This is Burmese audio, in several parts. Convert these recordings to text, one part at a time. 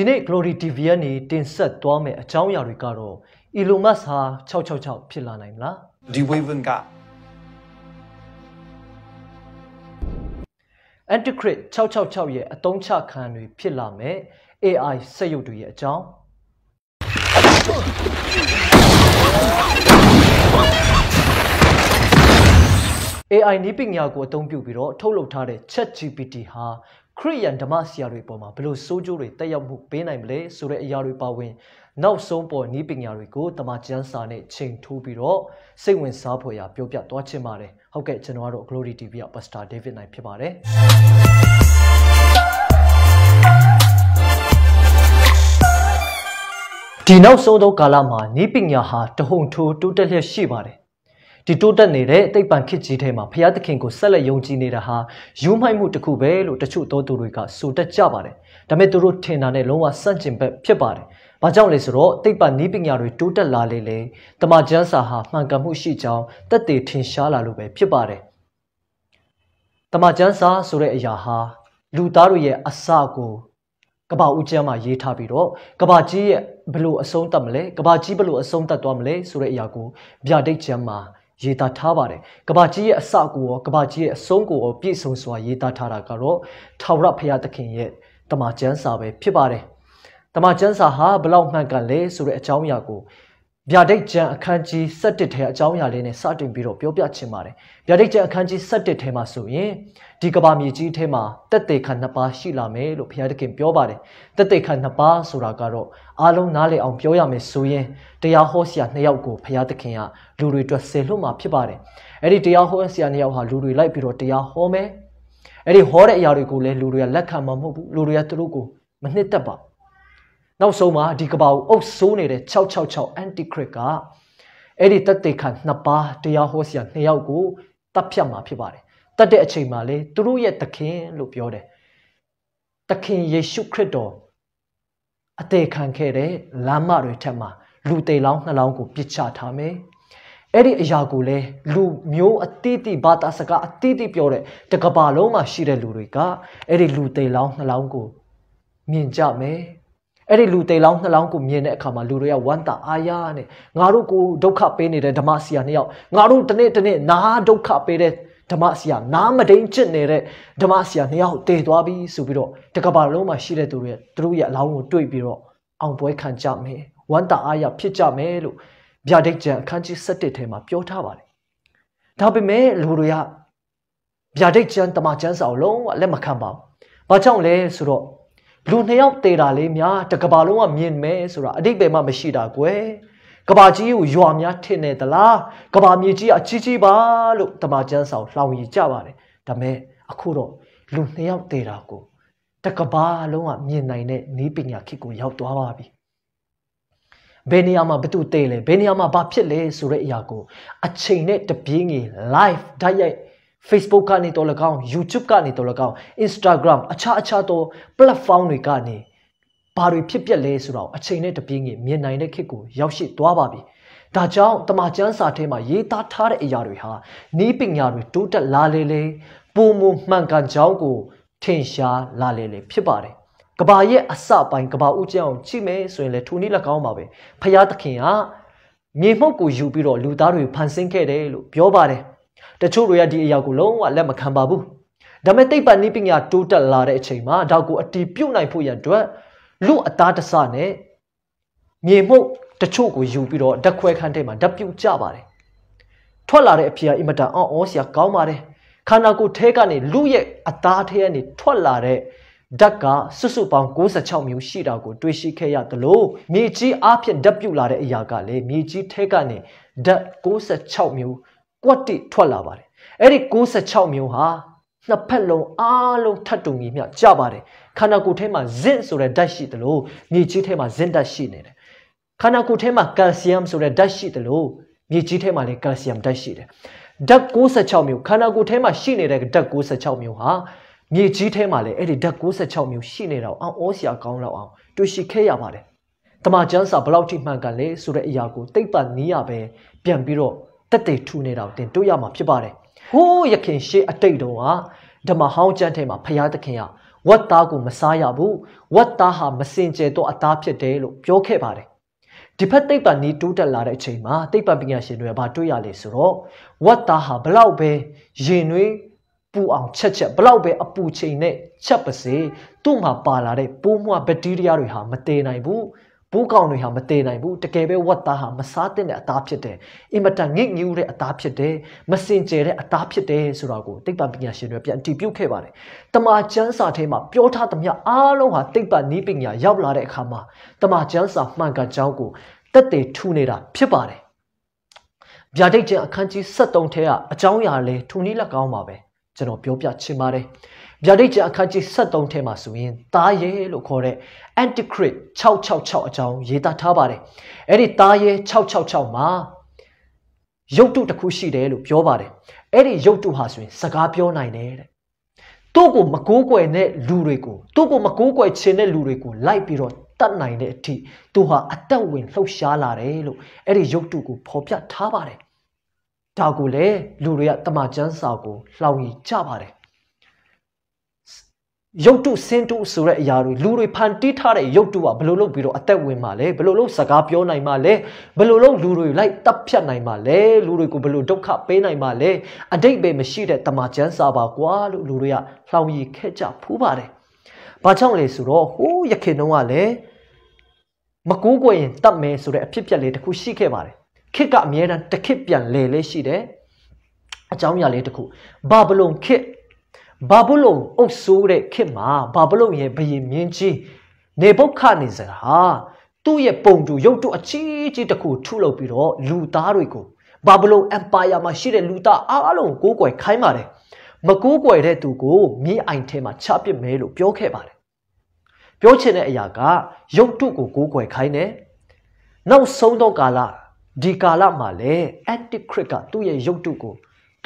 ဒီနေ့ Glory TV ကနေတင်ဆက်သွားမယ့်အကြောင်းအရာတွေကတော့ Elon Musk ဟာ666ဖြစ်လာနိုင်မလားဒီ Waven က Antichrist 666ရဲ့အတုံးချခံတွေဖြစ်လာမဲ့ AI စက်ရုပ်တွေရဲ့အကြောင်း။ AI နည်းပညာကိုအသုံးပြုပြီးတော့ထုတ်လုပ်ထားတဲ့ ChatGPT ဟာခရိယန်ဓမ္မဆရာတွေပေါ်မှာဘယ်လိုစိုးကျိုးတွေတက်ရောက်မှုပေးနိုင်မလဲဆိုတဲ့အရာတွေပါဝင်နောက်ဆုံးပေါ်ဤပညာတွေကိုတမချန်စာနဲ့ချိန်ထိုးပြီးတော့စိတ်ဝင်စားဖွယ်ရာပြောပြသွားချင်ပါတယ်ဟုတ်ကဲ့ကျွန်တော်ကတော့ Glory TV က Pastor David Knight ဖြစ်ပါတယ်ဒီနောက်ဆုံးသောကာလမှာဤပညာဟာတဟုန်ထိုးတိုးတက်လျက်ရှိပါတယ်ဒီတိုးတက်နေတဲ့တိတ်ပံခစ်ကြီးထဲမှာဘုရားသခင်ကိုဆက်လက်ယုံကြည်နေတာဟာယူမှိုက်မှုတစ်ခုပဲလို့တချို့သောသူတွေကဆိုတတ်ကြပါတယ်။ဒါပေမဲ့သူတို့ထင်တာနဲ့လုံးဝဆန့်ကျင်ဘက်ဖြစ်ပါတယ်။ဘာကြောင့်လဲဆိုတော့တိတ်ပံနည်းပညာတွေတိုးတက်လာလေလေတမန်ကျမ်းစာဟာမှန်ကန်မှုရှိကြောင်းတသက်သေထင်ရှားလာလို့ပဲဖြစ်ပါတယ်။တမန်ကျမ်းစာဆိုတဲ့အရာဟာ လူသားတို့ရဲ့အစကိုကဘာဦးကျမ်းမှာရေးထားပြီးတော့ကဘာကြီးရဲ့ဘလို့အဆုံးသတ်မလဲကဘာကြီးဘလို့အဆုံးသတ်သွားမလဲဆိုတဲ့အရာကိုဗျာဒိတ်ကျမ်းမှာရေးသားထားပါတယ်။ကဘာကြီးရဲ့အစကိုရောကဘာကြီးရဲ့အဆုံးကိုရောပြည့်စုံစွာရေးသားထားတာကတော့ထာဝရဘုရားသခင်ရဲ့တမန်ကျမ်းစာပဲဖြစ်ပါတယ်။တမန်ကျမ်းစာဟာဘလောက်မှန်ကန်လဲဆိုတဲ့အကြောင်းအရာကိုဗျာဒိတ်ကျမ်းအခန်းကြီး7ထဲအကြောင်းအရာလေးနဲ့စတင်ပြီးတော့ပြောပြချင်ပါတယ်ဗျာဒိတ်ကျမ်းအခန်းကြီး7ထဲမှာဆိုရင်ဒီကဘာမြေကြီးထဲမှာတက်တေခံနှစ်ပါးရှိလာမယ်လို့ဘုရားသခင်ပြောပါတယ်တက်တေခံနှစ်ပါးဆိုတာကတော့အားလုံးနားလည်အောင်ပြောရမယ်ဆိုရင်တရားဟောဆရာနှစ်ယောက်ကိုဘုရားသခင်ကလူတွေအတွက်ဆယ်လွတ်မှာဖြစ်ပါတယ်အဲ့ဒီတရားဟောဆရာနှစ်ယောက်ဟာလူတွေလိုက်ပြီးတော့တရားဟောမယ်အဲ့ဒီဟောတဲ့အရာတွေကိုလည်းလူတွေကလက်ခံမှာမဟုတ်ဘူးလူတွေကသူတို့ကိုမနှစ်သက်ပါဘူးနောက်ဆုံးမှာဒီကဘာကိုအုပ်ဆိုးနေတဲ့666 antichrist ကအဲ့ဒီတက်တေခံနှစ်ပါးတရားဟောဆရာနှစ်ယောက်ကိုတပ်ဖြတ်มาဖြစ်ပါတယ်တတ်တဲ့အချိန်မှာလေသူတို့ရဲ့သခင်လို့ပြောတယ်သခင်ယေရှုခရစ်တော်အသေးခံခဲ့တဲ့လမ်းမတွေထက်မှာလူသေးလောင်းနှလောင်းကို ပြစ်ချထားမယ်အဲ့ဒီအရာကိုလေလူမျိုးအတိတိဘာသာစကားအတိတိပြောတဲ့တကဘာလုံးမှာရှိတဲ့လူတွေကအဲ့ဒီလူသေးလောင်းနှလောင်းကိုမြင်ကြမယ်အဲ့ဒီလူတိမ်လောင်းနှလောင်းကိုမြင်တဲ့အခါမှာလူတွေကဝမ်းသာအားရနဲ့ငါတို့ကိုဒုက္ခပေးနေတဲ့ဓမ္မဆရာနှစ်ယောက်ငါတို့တနေ့တနေ့နာဒုက္ခပေးတဲ့ဓမ္မဆရာနာမတိန်ချစ်နေတဲ့ဓမ္မဆရာနှစ်ယောက်တည်သွားပြီဆိုပြီးတော့တကဘာလုံးမှာရှိတဲ့သူတွေသူတို့ရဲ့အလောင်းကိုတွေ့ပြီးတော့အောင်ပွဲခံကြမယ်ဝမ်းသာအားရဖြစ်ကြမယ်လို့ဗျာဒိတ်ကျန်အခန်းကြီး7ထဲမှာပြောထားပါတယ်ဒါပေမဲ့လူတွေကဗျာဒိတ်ကျန်တမချန်းစာကိုလုံးဝလက်မခံပါဘူးဘာကြောင့်လဲဆိုတော့လူနှစ်ယောက်တေတာလေးများတကဘာလုံးကမြင်မယ်ဆိုတာအတိတ်ပဲမှမရှိတာကွယ်ကဘာကြီးကိုရွာများထင်နေသလားကဘာမြေကြီးအကြီးကြီးပါလို့တမချန်းဆောင်လှောင်ရည်ကြပါတယ်ဒါမဲ့အခုတော့လူနှစ်ယောက်တေတာကိုတကဘာလုံးကမြင်နိုင်တဲ့နည်းပညာခေတ်ကိုရောက်သွားပါပြီဘယ်နေရာမှာဘသူတေလဲဘယ်နေရာမှာဘာဖြစ်လဲဆိုတဲ့အရာကို အချိန်နဲ့တပြေးငယ် live ဓာတ်ရိုက် Facebook ကနေတော်လကောင်း YouTube ကနေတော်လကောင်း Instagram အခြားအခြားသော platform တွေကနေဘာတွေဖြစ်ပျက်လဲဆိုတော့အချိန်နဲ့တပြေးငှမြင်နိုင်တဲ့ခေတ်ကိုရောက်ရှိသွားပါပြီ။ဒါကြောင့်တမချန်းစာထဲမှာရေးသားထားတဲ့အရာတွေဟာနီးပညာတွေတိုးတက်လာလေလေပုံမမှန်ကန်ကြောင်းကိုထင်ရှားလာလေလေဖြစ်ပါတယ်။ကဘာရဲ့အစပိုင်းကဘာဦးကျောင်းကြည့်မယ်ဆိုရင်လေထိုနည်း၎င်းပါပဲ။ဖရာသခင်ကမြေမှုတ်ကိုယူပြီးတော့လူသားတွေဖန်ဆင်းခဲ့တယ်လို့ပြောပါတယ်တချို့တွေကဒီအရာကိုလုံးဝလက်မခံပါဘူးဒါပေမဲ့သိပ္ပံနည်းပညာတိုးတက်လာတဲ့အချိန်မှာဒါကိုအတီးပြုတ်နိုင်ဖို့ရအတွက်လူအသားတဆနဲ့မြေမှုတ်တချို့ကိုယူပြီးတော့ဓာတ်ခွဲခန်းထဲမှာဓာတ်ပြုတ်ကြပါတယ်ထွက်လာတဲ့အဖြေကအင်မတန်အောင့်အောစရာကောင်းပါတယ်ခန္ဓာကိုယ်ထဲကနေလူရဲ့အသားထဲကနေထွက်လာတဲ့ဓာတ်ကစုစုပေါင်း96မျိုးရှိတာကို တွေ့ရှိခဲ့ရသလိုမြေကြီးအဖြစ်ဓာတ်ပြုတ်လာတဲ့အရာကလည်းမြေကြီးထဲကနေဓာတ်96မျိုးကွက်တိထွက်လာပါတယ်အဲ့ဒီ96မျိုးဟာနှစ်ဖက်လုံးအားလုံးထပ်တူညီမျှကြပါတယ်ခန္ဓာကိုယ်ထဲမှာဇင့်ဆိုတဲ့ဓာတ်ရှိသလိုမြေကြီးထဲမှာဇင့်ဓာတ်ရှိနေတယ်ခန္ဓာကိုယ်ထဲမှာကယ်လ်ဆီယမ်ဆိုတဲ့ဓာတ်ရှိသလိုမြေကြီးထဲမှာလည်းကယ်လ်ဆီယမ်ဓာတ်ရှိတယ်ဓာတ်96မျိုးခန္ဓာကိုယ်ထဲမှာရှိနေတဲ့ဓာတ်96မျိုးဟာမြေကြီးထဲမှာလည်းအဲ့ဒီဓာတ်96မျိုးရှိနေတော့အောင်ဩစရာကောင်းတော့အောင်တွေ့ရှိခဲ့ရပါတယ်တမန်ကျမ်းစာဘလောက်ထိမှန်ကန်လဲဆိုတဲ့အရာကိုသိပ္ပံနည်းရပဲပြန်ပြီးတော့တက်တေထူနေတာကိုတင်တွေ့ရမှာဖြစ်ပါတယ်ဟိုးရခင်ရှေးအတိတ်တုန်းကဓမ္မဟောင်းကျမ်းထဲမှာဖရာသခင်ကဝတ်သားကိုမစားရဘူးဝတ်သားဟာမစင်ကြယ်သောအသားဖြစ်တယ်လို့ပြောခဲ့ပါတယ်ဒီဖက်သိပ္ပံနီးတိုးတက်လာတဲ့အချိန်မှာသိပ္ပံပညာရှင်တွေကဘာတွေ့ရလဲဆိုတော့ဝတ်သားဟာဘလောက်ပဲရင်နွေးပူအောင်ချက်ချက်ဘလောက်ပဲအပူချိန်နဲ့ချက်ပါစေသူ့မှာပါလာတဲ့ပိုးမွှဘက်တီးရီးယားတွေဟာမတည်နိုင်ဘူးပိုးကောင်တွေဟာမတည်နိုင်ဘူးတကယ်ပဲဝက်သားဟာမစားသင့်တဲ့အသားဖြစ်တယ်အင်မတန်ငိတ်ငိုးတဲ့အသားဖြစ်တယ်မစင်ကြယ်တဲ့အသားဖြစ်တယ်ဆိုတာကိုသိပ္ပံပညာရှင်တွေပြန်တည်ပြုခဲ့ပါတယ်တမာကျန်းစာထဲမှာပြောထားသမျှအားလုံးဟာသိပ္ပံနည်းပညာရောက်လာတဲ့အခါမှာတမာကျန်းစာမှန်ကန်ကြောင်းကိုတက်တည်ထူနေတာဖြစ်ပါတယ်ဗျာဒိတ်ကျန်အခန်းကြီး73ထဲကအကြောင်းအရာလဲထူနည်းလက်ကောင်းပါပဲကျွန်တော်ပြောပြချင်ပါတယ်ဗျာဒိတ်ကျအခန်းကြီး73ထဲမှာဆိုရင်သားရဲလို့ခေါ်တဲ့ Antichrist 666အကြောင်းရေးသားထားပါတယ်။အဲ့ဒီသားရဲ666မှာရုပ်တုတစ်ခုရှိတယ်လို့ပြောပါတယ်။အဲ့ဒီရုပ်တုဟာဆိုရင် စကားပြောနိုင်တယ်တဲ့။သူ့ကိုမကိုးကွယ်တဲ့လူတွေကိုသူ့ကိုမကိုးကွယ်ခြင်းတဲ့လူတွေကိုလိုက်ပြီးတော့တတ်နိုင်တဲ့အထိသူဟာအသက်ဝင်လှုပ်ရှားလာတယ်လို့အဲ့ဒီရုပ်တုကိုဖော်ပြထားပါတယ်။ဒါကိုလေလူတွေကတမချန်းစာကိုလှောင်ရီကြပါတယ်ရုပ်တုစင်တုဆိုတဲ့အရာတွေလူတွေဖန်တီးထားတဲ့ရုပ်တုကဘယ်လိုလုပ်ပြီးတော့အသက်ဝင်မှာလဲဘယ်လိုလုပ်စကားပြောနိုင်မှာလဲဘယ်လိုလုပ်လူတွေလိုက်တပ်ဖြတ်နိုင်မှာလဲလူတွေကိုဘယ်လိုဒုက္ခပေးနိုင်မှာလဲအတိတ်ပဲမရှိတဲ့တမချန်းစာပါကွာလို့လူတွေကလှောင်ရည်ခဲ့ကြဖူးပါတယ်။ဘာကြောင့်လဲဆိုတော့ဟိုးရခင်တုန်းကလည်းမကူးကွယ်ရင်တတ်မယ်ဆိုတဲ့အဖြစ်ပြက်လေးတစ်ခုရှိခဲ့ပါတယ်။ခစ်ကအများတန်းတစ်ခစ်ပြန်လဲလဲရှိတယ်။အကြောင်းအရာလေးတစ်ခုဘာဘလုံခစ်ဘာဘုလုံအုပ်ဆိုးတဲ့ခေတ်မှာဘာဘုလုံရဲ့ဘယင်မြင်းကြီးနေပုတ်ခနေစဟာသူ့ရဲ့ပုံတူရုပ်တူအချီးကြီးတစ်ခုထုလုပ်ပြီးတော့လူသားတွေကိုဘာဘုလုံအမ်ပါယာမှာရှိတဲ့လူသားအားလုံးကိုကိုယ်ွယ်ခိုင်းပါတယ်မကိုးကွယ်တဲ့သူကိုမြေအိုင်ထဲမှာချပစ်မယ်လို့ပြောခဲ့ပါတယ်ပြောချင်တဲ့အရာကရုပ်တုကိုကိုးကွယ်ခိုင်းတယ်နောက်ဆုံးတော့ကာလဒီကာလမှာလည်း antichrist ကသူ့ရဲ့ရုပ်တုကို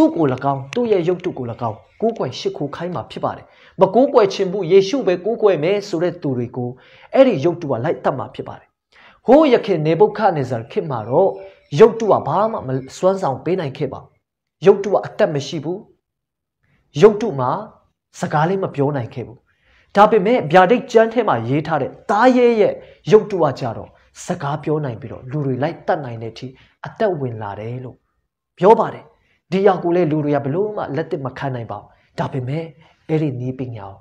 သူ့ကို၎င်းသူ့ရဲ့ရုပ်တုကို၎င်းကိုးကွယ်ရှ िख ိုခိုင်းမှာဖြစ်ပါတယ်မကိုးကွယ်ခြင်းဘူးယေရှုပဲကိုးကွယ်မယ်ဆိုတဲ့သူတွေကိုအဲ့ဒီရုပ်တုကလိုက်တတ်မှာဖြစ်ပါတယ်ဟိုးယခင်နေဘုခနေဇာခင်မှာတော့ရုပ်တုကဘာမှမစွမ်းဆောင်ပေးနိုင်ခဲ့ပါရုပ်တုကအသက်မရှိဘူးရုပ်တုမှာစကားလေးမပြောနိုင်ခဲ့ဘူးဒါပေမဲ့ဗျာဒိတ်ကျမ်းထဲမှာရေးထားတဲ့သားရဲရဲ့ရုပ်တုကကြတော့စကားပြောနိုင်ပြီးတော့လူတွေလိုက်တတ်နိုင်တဲ့အထိအသက်ဝင်လာတယ်လို့ပြောပါတယ်ဒီရောက်ကိုလည်းလူတွေကဘလို့မှလက်တစ်မခံနိုင်ပါဘူးဒါပေမဲ့အဲ့ဒီနည်းပညာကို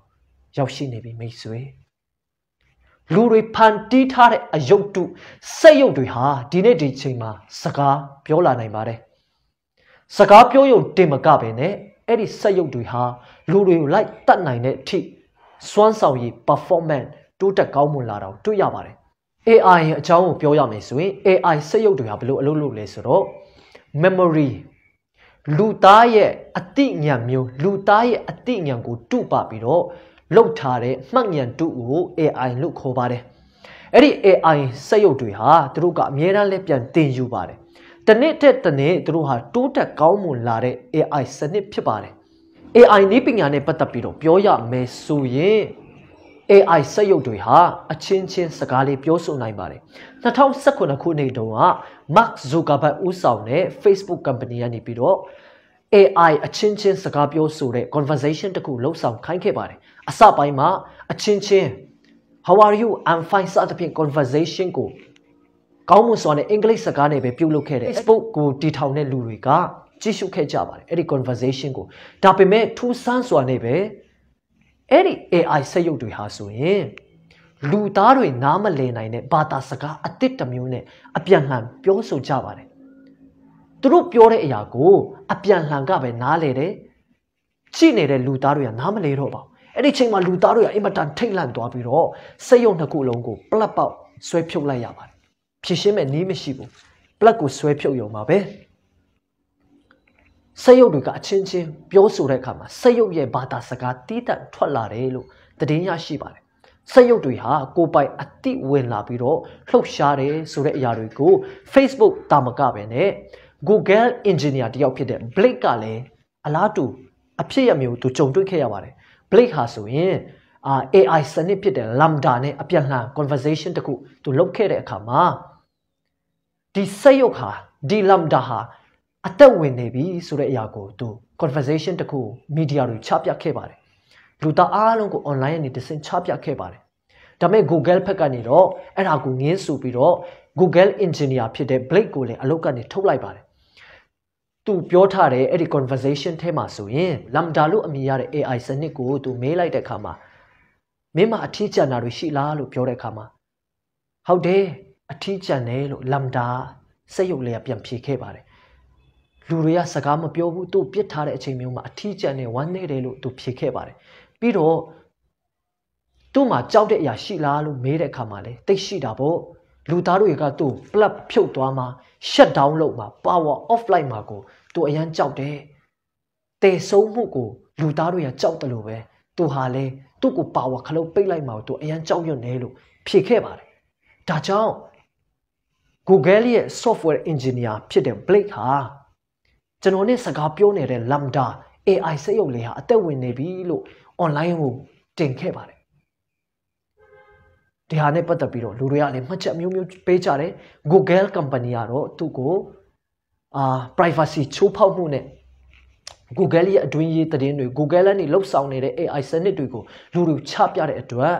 ရောက်ရှိနေပြီမိတ်ဆွေလူတွေဖန်တီးထားတဲ့အယုတ်တုစိတ်ယုတ်တွေဟာဒီနေ့ဒီချိန်မှာ စကားပြောလာနိုင်ပါတယ်စကားပြောရုံတင်မကပဲနဲ့အဲ့ဒီစိတ်ယုတ်တွေဟာလူတွေကိုလိုက်တတ်နိုင်တဲ့အထိစွမ်းဆောင်ရည် performance တိုးတက်ကောင်းမွန်လာတော့တွေ့ရပါတယ် AI အကြောင်းကိုပြောရမယ်ဆိုရင် AI စိတ်ယုတ်တွေဟာဘယ်လိုအလုပ်လုပ်လဲဆိုတော့ memory လူသားရဲ့အတိညာမျိုး လူသားရဲ့အတိညာကိုတုပပြီးတော့လောက်ထားတဲ့မှတ်ဉာဏ်တုကို AI လို့ခေါ်ပါတယ်။အဲ့ဒီ AI စက်ရုပ်တွေဟာသူတို့ကအများအားလည်းပြန်တင်ယူပါတယ်။တနေ့တစ်တနေ့သူတို့ဟာတိုးတက်ကောင်းမွန်လာတဲ့ AI စနစ်ဖြစ်ပါတယ်။ AI နည်းပညာနဲ့ပတ်သက်ပြီးတော့ပြောရမယ်ဆိုရင် AI စက်ရုပ်တွေဟာအချင်းချင်းစကားလေးပြောဆိုနိုင်ပါတယ်။2019ခုနှစ်တုန်းက Mark Zuckerberg ဦးဆောင်တဲ့ Facebook company ကနေပြီးတော့ AI အချင်းချင်းစကားပြောဆိုတဲ့ conversation တခုလှုပ်ဆောင်ခိုင်းခဲ့ပါတယ်။အစပိုင်းမှာအချင်းချင်း How are you? I'm fine စသဖြင့် conversation ကိုကောင်းမွန်စွာနဲ့အင်္ဂလိပ်စကားနဲ့ပဲပြုလုပ်ခဲ့တယ်။ Facebook ကိုတည်ထောင်တဲ့လူတွေကကြည့်ရှုခဲ့ကြပါတယ်။အဲ့ဒီ conversation ကိုဒါပေမဲ့ထူးဆန်းစွာနဲ့ပဲအဲ့ဒီ AI စက်ရုပ်တွေဟာဆိုရင်လူသားတွေနားမလည်နိုင်တဲ့ဘာသာစကားအတစ်တမျိုးနဲ့အပြန်လှန်ပြောဆိုကြပါတယ်သူတို့ပြောတဲ့အရာကို အပြန်လှန်ကပဲနားလည်တယ်ကြည့်နေတဲ့လူသားတွေကနားမလည်တော့ပါဘူးအဲ့ဒီချိန်မှာလူသားတွေကအင်မတန်ထိတ်လန့်သွားပြီးတော့စိတ်ယုံနှစ်ခုလုံးကိုပလက်ပေါက်ဆွဲဖြုတ်လိုက်ရပါတယ်ဖြည့်ရှင်းမဲ့နည်းမရှိဘူးပလက်ကိုဆွဲဖြုတ်ရုံပါပဲစိတ်ယုံတွေကအချင်းချင်းပြောဆိုတဲ့အခါမှာစိတ်ယုံရဲ့ဘာသာစကားတီးတန့်ထွက်လာတယ်လို့သတင်းရရှိပါတယ်စိတ်ရုပ်တွေဟာကိုပိုင်အတိဝင်လာပြီးတော့လှုပ်ရှားတယ်ဆိုတဲ့အရာတွေကို Facebook တာမကပဲနဲ့ Google engineer တယောက်ဖြစ်တဲ့ Blake ကလည်းအလားတူအဖြစ်ရမျိုးသူကြုံတွေ့ခဲ့ရပါတယ် Blake ဟာဆိုရင်အာ AI စနစ်ဖြစ်တဲ့ Lambda နဲ့အပြန်လှန် conversation တခုသူလုပ်ခဲ့တဲ့အခါမှာဒီစိတ်ရုပ်ဟာဒီ Lambda ဟာအသက်ဝင်နေပြီဆိုတဲ့အရာကိုသူ conversation တခု media တွေချပြခဲ့ပါတယ်လူသားအားလုံးကို online ကနေတဆင့်ချပြခဲ့ပါတယ်ဒါပေမဲ့ Google ဘက်ကနေတော့အဲ့ဒါကိုငင်းဆိုပြီးတော့ Google engineer ဖြစ်တဲ့ Blake ကိုလည်းအလုပ်ကနေထုတ်လိုက်ပါတယ်သူပြောထားတဲ့အဲ့ဒီ conversation ထဲမှာဆိုရင် lambda လို့အမည်ရတဲ့ AI စနစ်ကိုသူမေးလိုက်တဲ့အခါမှာမင်းမအထီးကျန်တာတွေရှိလားလို့ပြောတဲ့အခါမှာဟုတ်တယ်အထီးကျန်တယ်လို့ lambda စက်ရုပ်လေးကပြန်ဖြေခဲ့ပါတယ်လူတွေကစကားမပြောဘူးသူ့ပြစ်ထားတဲ့အချိန်မျိုးမှာအထီးကျန်တယ်ဝမ်းနေတယ်လို့သူဖြေခဲ့ပါတယ်ပြီးတော့သူ့မှာကြောက်တဲ့အရာရှိလားလို့မေးတဲ့အခါမှာလေတိတ်ရှိတာပေါ့လူသားတို့ကသူ့ plug ဖြုတ်သွားမှာ shut down လုပ်မှာ power off လိုက်မှာကိုသူအရန်ကြောက်တယ်တည်ဆုံးမှုကိုလူသားတို့ကကြောက်တယ်လို့ပဲသူဟာလေသူ့ကို power ခလုတ်ပိတ်လိုက်မှာကိုသူအရန်ကြောက်ရွံ့နေလို့ဖြေခဲ့ပါတယ်ဒါကြောင့် Google ရဲ့ software engineer ဖြစ်တဲ့ Blake ဟာကျွန်တော်နဲ့စကားပြောနေတဲ့ Lambda AI စက်ရုပ်လေးဟာအသက်ဝင်နေပြီလို့ online ကိုတင်ခဲ့ပါတယ်ဒီဟာနဲ့ပတ်သက်ပြီးတော့လူတွေကလည်းမှတ်ချက်မျိုးမျိုးပေးကြတယ် Google company ကတော့သူ့ကိုအာ privacy ချိုးဖောက်မှုနဲ့ Google ရဲ့အတွင်းရေးသတင်းတွေ Google ကနေလှုပ်ဆောင်နေတဲ့ AI စနစ်တွေကိုလူတွေချပြတဲ့အတွက်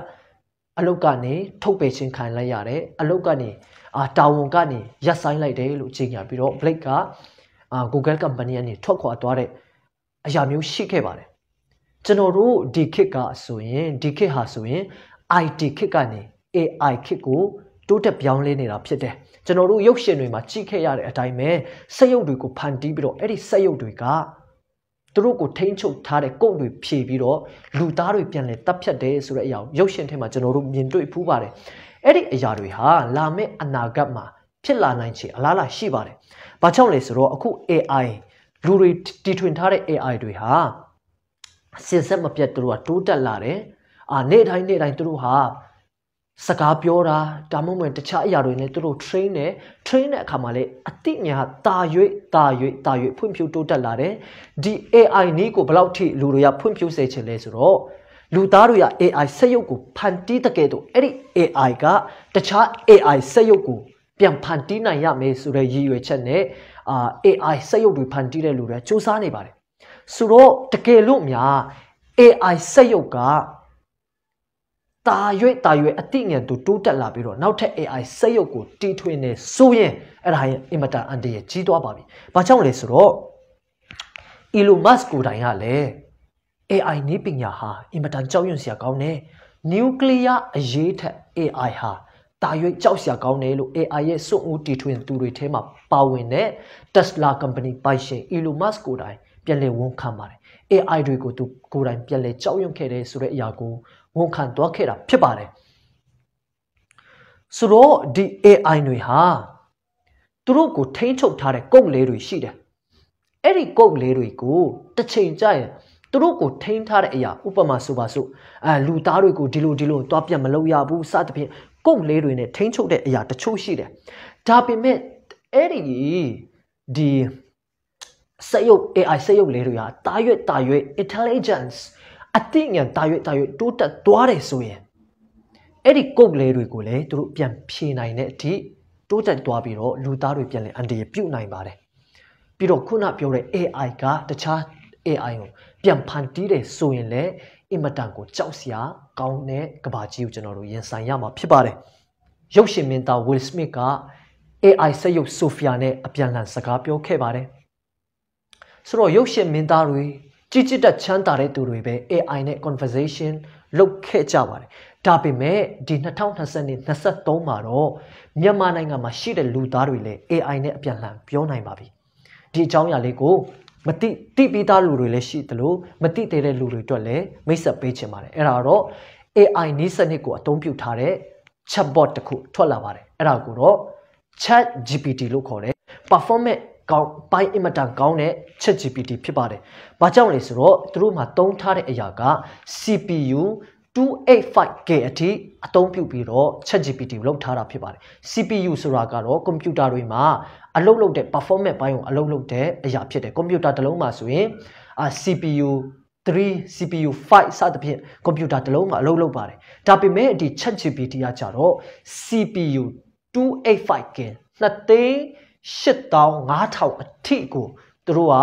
အလုတ်ကနေထုတ်ပယ်ခြင်းခံလိုက်ရတယ်အလုတ်ကနေအာတာဝန်ကနေရပ်ဆိုင်လိုက်တယ်လို့ကြေညာပြီးတော့ Blake ကအာ Google company ကနေထွက်ခွာသွားတဲ့အရာမျိုးရှိခဲ့ပါတယ်ကျွန်တော်တို့ဒီခေတ်ကဆိုရင်ဒီခေတ်ဟာဆိုရင် IT ခေတ်ကနေ AI ခေတ်ကိုတိုးတက်ပြောင်းလဲနေတာဖြစ်တယ်ကျွန်တော်တို့ရုပ်ရှင်တွေမှာကြည့်ခဲ့ရတဲ့အတိုင်းပဲစက်ရုပ်တွေကိုဖန်တီးပြီးတော့အဲ့ဒီစက်ရုပ်တွေကသူတို့ကိုထိမ့်ချုပ်ထားတဲ့ကုတ်တွေဖြည့်ပြီးတော့လူသားတွေပြန်လဲတပ်ဖြတ်တယ်ဆိုတဲ့အရာရုပ်ရှင်ထဲမှာကျွန်တော်တို့မြင်တွေ့ဖူးပါတယ်အဲ့ဒီအရာတွေဟာလာမယ့်အနာဂတ်မှာဖြစ်လာနိုင်ချေအလားလာရှိပါတယ်။ဘာကြောင့်လဲဆိုတော့အခု AI လူတွေတီထွင်ထားတဲ့ AI တွေဟာအစဉ်ဆက်မပြတ်သူတို့ကတိုးတက်လာတယ်အာနေ့တိုင်းနေ့တိုင်းသူတို့ဟာစကားပြောတာဒါမှမဟုတ်တခြားအရာတွေနဲ့သူတို့ train တယ် train တဲ့အခါမှာလည်းအသိဉာဏ်တာ၍တာ၍တာ၍ဖွံ့ဖြိုးတိုးတက်လာတယ်ဒီ AI နည်းကိုဘယ်လောက်ထိလူတွေကဖွံ့ဖြိုးစေချင်လဲဆိုတော့လူသားတွေက AI စက်ရုပ်ကိုဖန်တီးတဲ့ကဲတော့အဲ့ဒီ AI ကတခြား AI စက်ရုပ်ကိုပြန်ဖန်တီးနိုင်ရမယ်ဆိုတဲ့ရည်ရွယ်ချက်နဲ့အာ AI စက်ရုပ်တွေဖန်တီးတဲ့လူတွေစ조사နေပါတယ်ဆိုတော့တကယ်လို့များ AI စက်ရုပ်ကတာရွေ့တာရွေ့အတိညာသူတိုးတက်လာပြီးတော့နောက်ထပ် AI စက်ရုပ်ကိုတီထွင်နေဆိုရင်အဲ့ဒါရင်အင်မတန်အန္တရာယ်ကြီးသွားပါပြီ။ဘာကြောင့်လဲဆိုတော့ Elon Musk ကိုယ်တိုင်ကလည်း AI နည်းပညာဟာအင်မတန်ကြောက်ရွံ့စရာကောင်းတယ်။နျူကလ িয়ার အရေးထက် AI ဟာတာရွေ့ကြောက်စရာကောင်းတယ်လို့ AI ရဲ့စွန့်ဦးတီထွင်သူတွေထဲမှာပါဝင်တဲ့ Tesla Company ပိုင်ရှင် Elon Musk ကိုယ်တိုင်ပြန်လဲဝန်ခံပါတယ် AI တွေကိုသူကိုယ်တိုင်ပြန်လဲကြောက်ရွံ့ခဲ့တယ်ဆိုတဲ့အရာကိုဝန်ခံသွားခဲ့တာဖြစ်ပါတယ်ဆိုတော့ဒီ AI တွေဟာသူတို့ကိုထိန်းချုပ်ထားတဲ့ကုတ်လေးတွေရှိတယ်အဲ့ဒီကုတ်လေးတွေကိုတစ်ချိန်ကြာရင်သူတို့ကိုထိန်းထားတဲ့အရာဥပမာဆိုပါစို့အဲလူသားတွေကိုဒီလိုဒီလိုသွားပြန်မလုပ်ရဘူးစသဖြင့်ကုတ်လေးတွေနဲ့ထိန်းချုပ်တဲ့အရာတချို့ရှိတယ်ဒါပေမဲ့အဲ့ဒီဒီစက်ရုပ် AI စက်ရုပ်လေးတွေဟာတာရွက်တာရွက် intelligence အသိဉာဏ်တာရွက်တာရွက်တိုးတက်သွားတယ်ဆိုရင်အဲ့ဒီကုတ်လေးတွေကိုလည်းသူတို့ပြန်ဖြေနိုင်တဲ့အထိတိုးတက်သွားပြီးတော့လူသားတွေပြန်လည်းအန္တရာယ်ပြုတ်နိုင်ပါတယ်ပြီးတော့ခုနပြောတဲ့ AI ကတခြား AI ကိုပြန်ဖန်တီးတယ်ဆိုရင်လည်းအင်မတန်ကိုကြောက်စရာကောင်းတဲ့ကဘာကြီးကိုကျွန်တော်တို့ရင်ဆိုင်ရမှာဖြစ်ပါတယ်ရုပ်ရှင်မင်းသား Will Smith က AI စက်ရုပ် Sophia နဲ့အပြန်အလှန်စကားပြောခဲ့ပါတယ်။ဆိုတော့ရုပ်ရှင်မင်းသားတွေကြီးကြီးတက်ချမ်းသာတဲ့သူတွေပဲ AI နဲ့ conversation လုပ်ခဲ့ကြပါတယ်ဒါပေမဲ့ဒီ2020 23မှာတော့မြန်မာနိုင်ငံမှာရှိတဲ့လူသားတွေလည်း AI နဲ့အပြန်လှန်ပြောနိုင်ပါပြီဒီအကြောင်းအရာလေးကိုမတိတိပြီးသားလူတွေလည်းရှိသလိုမတိသေးတဲ့လူတွေအတွက်လည်းမိတ်ဆက်ပေးချင်ပါတယ်အဲ့ဒါတော့ AI နည်းစနစ်ကိုအသုံးပြုထားတဲ့ chatbot တစ်ခုထွက်လာပါတယ်အဲ့ဒါကိုတော့ ChatGPT လို့ခေါ်တယ် performance ကောင်းပိုင်းအင်မတန်ကောင်းတဲ့ ChatGPT ဖြစ်ပါတယ်။ဘာကြောင့်လဲဆိုတော့သူတို့မှာသုံးထားတဲ့အရာက CPU 285K အထိအသုံးပြုပြီးတော့ ChatGPT ကိုလောက်ထားတာဖြစ်ပါတယ်။ CPU ဆိုတာကတော့ကွန်ပျူတာတွေမှာ အလုပ်လုပ်တဲ့ performance ဘိုင်းကိုအလုပ်လုပ်တဲ့အရာဖြစ်တယ်။ကွန်ပျူတာတစ်လုံးမှာဆိုရင်အာ CPU 3 CPU 5စသဖြင့်ကွန်ပျူတာတစ်လုံးမှာအလုပ်လုပ်ပါတယ်။ဒါပေမဲ့ဒီ ChatGPT ကကြတော့ CPU 285K နှစ်သိန်း8000-9000အထိကိုသူတို့က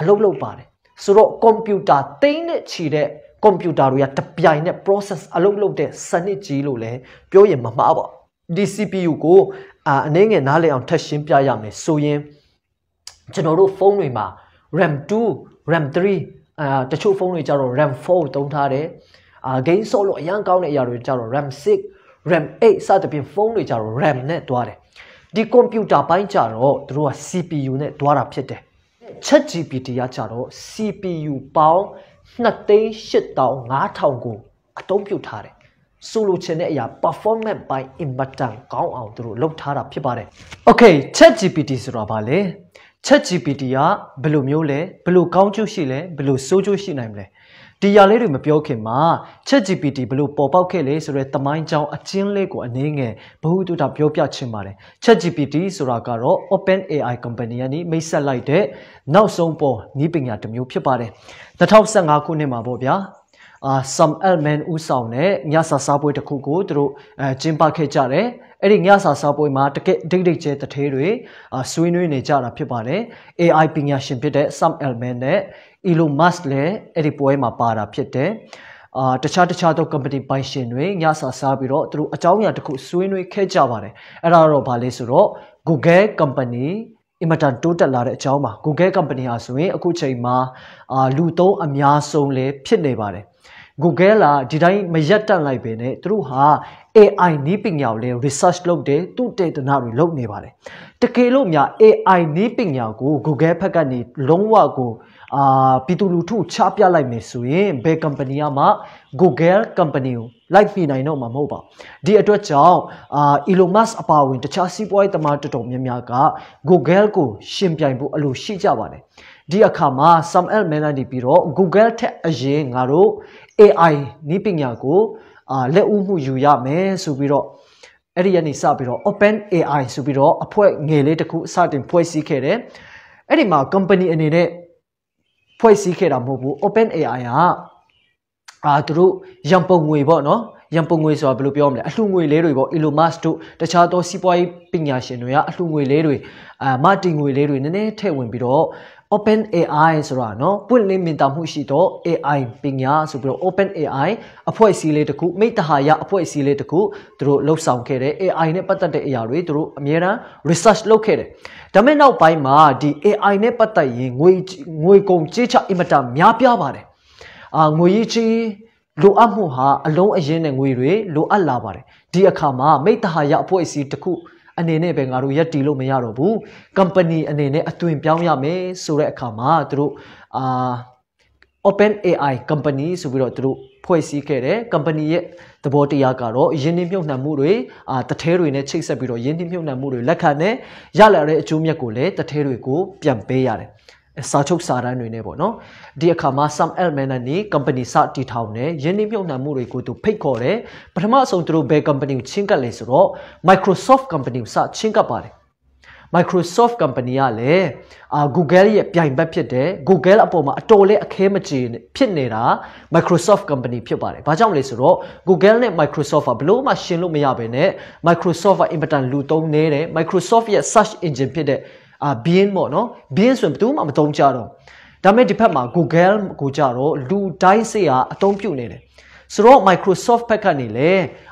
အလုပ်လုပ်ပါတယ်ဆိုတော့ကွန်ပျူတာသိန်းနဲ့ချီတဲ့ကွန်ပျူတာတွေကတပြိုင်နက် process အလုပ်လုပ်တဲ့စနစ်ကြီးလို့လည်းပြောရင်မမှားပါဒီ CPU ကိုအာအနေငယ်နားလည်အောင်ထပ်ရှင်းပြရမယ်ဆိုရင်ကျွန်တော်တို့ဖုန်းတွေမှာ RAM 2 RAM 3အာတချို့ဖုန်းတွေကြတော့ RAM 4သုံးထားတယ်အာ game ဆော့လို့အရင်ကောင်းတဲ့အရာတွေကြတော့ RAM 6 RAM 8စသဖြင့်ဖုန်းတွေကြတော့ RAM နဲ့တွားတယ်ဒီကွန်ပျူတာပိုင်းကြတော့သူတို့က CPU နဲ့တွားတာဖြစ်တယ် ChatGPT ကကြတော့ CPU ပေါင်း2,8500ကိုအသုံးပြုထားတယ်ဆိုလိုချင်တဲ့အရာ performance ပိုင်း important ကောင်းအောင်သူတို့လုပ်ထားတာဖြစ်ပါတယ် okay ChatGPT ဆိုတာဗာလဲ ChatGPT ကဘယ်လိုမျိုးလဲဘယ်လိုကောင်းကျိုးရှိလဲဘယ်လိုဆိုးကျိုးရှိနိုင်မလဲဒီရာလေးတွေမပြောခင်မှာ ChatGPT ဘလို့ပေါ်ပေါက်ခဲ့လဲဆိုတော့တမိုင်းကြောင်းအချင်းလေးကိုအနည်းငယ်ဘ ഹു တုတာပြောပြချင်ပါတယ် ChatGPT ဆိုတာကတော့ OpenAI company ကနေမိတ်ဆက်လိုက်တဲ့နောက်ဆုံးပေါ်နည်းပညာတစ်မျိုးဖြစ်ပါတယ်2015ခုနှစ်မှာပေါ့ဗျာအာ some element ဥဆောင်တဲ့ညစာစားပွဲတစ်ခုကိုသူတို့အဲကျင်းပခဲ့ကြတယ်အဲ့ဒီညစာစားပွဲမှာတကက်ဒိတ်ဒိတ်ကျဲတထဲတွေဆွေးနွေးနေကြတာဖြစ်ပါတယ် AI ပညာရှင်ဖြစ်တဲ့ Sam Altman နဲ့ Elon Musk လည်းအဲ့ဒီပွဲမှာပါတာဖြစ်တယ်အာတခြားတခြားသော company ပိုင်ရှင်တွေညစာစားပြီးတော့သူတို့အကြောင်းအရာတစ်ခုဆွေးနွေးခဲ့ကြပါတယ်အဲ့ဒါတော့ဗာလဲဆိုတော့ Google company အင်မတန်တိုးတက်လာတဲ့အကြောင်းပါ Google company ဟာဆိုရင် အခုချိန်မှာအာလူသုံးအများဆုံးလည်းဖြစ်နေပါတယ် Google ကဒီတိုင်းမရက်တက်လိုက်ပဲနဲ့သူတို့ဟာ AI နည်းပညာကိုလည်း research လုပ်တယ်သူတေသနာတွေလုပ်နေပါတယ်တကယ်လို့များ AI နည်းပညာကို Google ဘက်ကနေလုံးဝကိုအာပြည်သူလူထုချပြလိုက်မယ်ဆိုရင်ဘယ် company ကမှ Google company ကိုလိုက်ပြနိုင်တော့မှာမဟုတ်ပါဒီအတွက်ကြောင့်အာ Elon Musk အပါအဝင်တခြားစီးပွားရေးသမားတော်တော်များများက Google ကို ရှင်ပြိုင်ဖို့အလိုရှိကြပါတယ်ဒီအခါမှာ Sam Altman ကနေပြီးတော့ Google ထက်အရင်ငါတို့ AI နည်းပညာကိုအာလက်ဦးမှုယူရမယ်ဆိုပြီးတော့အဲ့ဒီကနေစပြီးတော့ Open AI ဆိုပြီးတော့အဖွဲ့ငယ်လေးတစ်ခုအစတင်ဖွဲ့စည်းခဲ့တယ်အဲ့ဒီမှာ company အနေနဲ့ဖွဲ့စည်းခဲ့တာမဟုတ်ဘူး Open AI ကအာသူတို့ရံပုံငွေပေါ့နော်ရန်ပုံငွေဆိုတာဘယ်လိုပြောမလဲအလှငွေလေးတွေပေါ့ Elon Musk တို့တခြားသောစီးပွားရေးပညာရှင်တွေကအလှငွေလေးတွေအာ marketing ငွေလေးတွေနည်းနည်းထည့်ဝင်ပြီးတော့ open AI ဆိုတာနော်ပွင့်လင်းမြင်သာမှုရှိတော့ AI ပညာဆိုပြီးတော့ open AI အဖွဲ့အစည်းလေးတခုမိတ္တဟာယအဖွဲ့အစည်းလေးတခုသူတို့လှုပ်ဆောင်ခဲ့တဲ့ AI နဲ့ပတ်သက်တဲ့အရာတွေသူတို့အများအား research လုပ်ခဲ့တယ်ဒါမဲ့နောက်ပိုင်းမှာဒီ AI နဲ့ပတ်သက်ရင်ငွေငွေကုန်ကြေးချအင်မတန်များပြားပါတယ်အာငွေရေးချေးလိုအပ်မှုဟာအလုံးအရင်းနဲ့ငွေတွေလိုအပ်လာပါတယ်ဒီအခါမှာမိတ္တဟာယအဖွဲ့အစည်းတခုအနေနဲ့ပဲငါတို့ရက်တီလို့မရတော့ဘူး company အနေနဲ့အသွင်ပြောင်းရမယ်ဆိုတဲ့အခါမှာသူတို့အာ Open AI company ဆိုပြီးတော့သူတို့ဖွဲ့စည်းခဲ့တဲ့ company ရဲ့သဘောတရားကတော့ယင်းနှိမ့်မြုပ်နှံမှုတွေအာတထဲတွေနဲ့ချိတ်ဆက်ပြီးတော့ယင်းနှိမ့်မြုပ်နှံမှုတွေလက်ခံနဲ့ရလာတဲ့အကျိုးမြတ်ကိုလည်းတထဲတွေကိုပြန်ပေးရတယ်စာချုပ်စာတမ်းတွေနဲ့ပေါ့နော်ဒီအခါမှာ Sam Altman နဲ့ company စတည်ထောင်တယ်ယင်းနှမြုပ်နှံမှုတွေကိုသူဖိတ်ခေါ်တယ်ပထမအဆုံးသူတို့ဘယ် company ကိုချင်းကပ်လဲဆိုတော့ Microsoft company ကိုစချင်းကပ်ပါတယ် Microsoft company ကလည်းအာ Google ရဲ့ပြိုင်ဘက်ဖြစ်တယ် Google အပေါ်မှာအတော်လေးအခဲမကျေဖြစ်နေတာ Microsoft company ဖြစ်ပါတယ်။ဘာကြောင့်လဲဆိုတော့ Google နဲ့ Microsoft ကဘလို့မှရှင်းလို့မရပဲနဲ့ Microsoft ကအင်ပတန်လူသုံးနေတယ် Microsoft ရဲ့ search engine ဖြစ်တဲ့အာ bin ပေါ့နော် bin ဆိုရင်ဘယ်သူမှမသုံးကြတော့ဒါပေမဲ့ဒီဘက်မှာ Google ကိုကြတော့လူတိုင်းစိတ်ဟာအသုံးပြုနေတယ်ဆိုတော့ Microsoft ဘက်ကနေလေ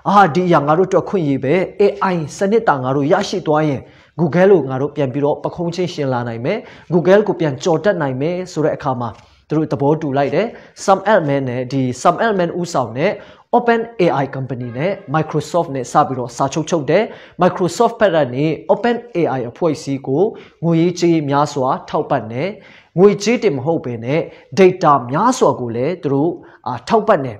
အာဒီအရာငါတို့တွက်ခွင့်ရေးပဲ AI စနစ်တာငါတို့ရရှိသွားရင် Google ကိုငါတို့ပြန်ပြီးတော့ပခုံးချင်းရှင်းလာနိုင်မယ် Google ကိုပြန်ကြော်တက်နိုင်မယ်ဆိုတဲ့အခါမှာသူတို့သဘောတူလိုက်တယ် Sam Altman နဲ့ဒီ Sam Altman ဦးဆောင်တဲ့ Open AI company နဲ့ Microsoft နဲ့စပြီးတော့စာချုပ်ချုပ်တယ် Microsoft ဘက်ကနေ Open AI အဖွဲ့အစည်းကိုငွေရေးကြေးများစွာထောက်ပံ့တယ်ငွေကြေးတင်မဟုတ်ပဲနဲ့ data များစွာကိုလည်းသူတို့ထောက်ပံ့တယ်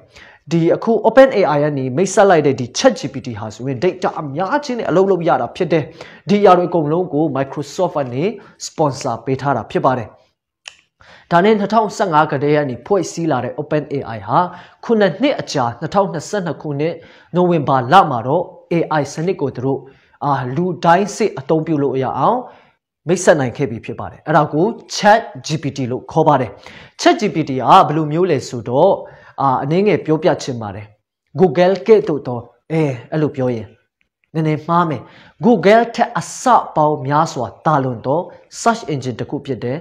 ဒီအခု open AI ကနေမိတ်ဆက်လိုက်တဲ့ဒီ chat GPT ဟာဆိုရင် data အများကြီးနဲ့အလုပ်လုပ်ရတာဖြစ်တယ်။ဒီအရာတွေအကုန်လုံးကို Microsoft ကနေ sponsor ပေးထားတာဖြစ်ပါတယ်။ဒါနဲ့2015ကတည်းကနေဖွဲ့စည်းလာတဲ့ OpenAI ဟာခုနှစ်နှစ်အကြာ2022ခုနှစ်နိုဝင်ဘာလမှာတော့ AI စနစ်ကိုသူတို့အာလူတိုင်းစစ်အသုံးပြုလို့ရအောင်မိတ်ဆက်နိုင်ခဲ့ပြီဖြစ်ပါတယ်အဲ့ဒါကို Chat GPT လို့ခေါ်ပါတယ် Chat GPT ကဘယ်လိုမျိုးလဲဆိုတော့အာအနည်းငယ်ပြောပြချင်ပါတယ် Google ကဲ့သို့သောအဲအဲ့လိုပြောရင်နည်းနည်းမှားမယ် Google ထက်အစပေါင်းများစွာတာလွန်သော search engine တစ်ခုဖြစ်တယ်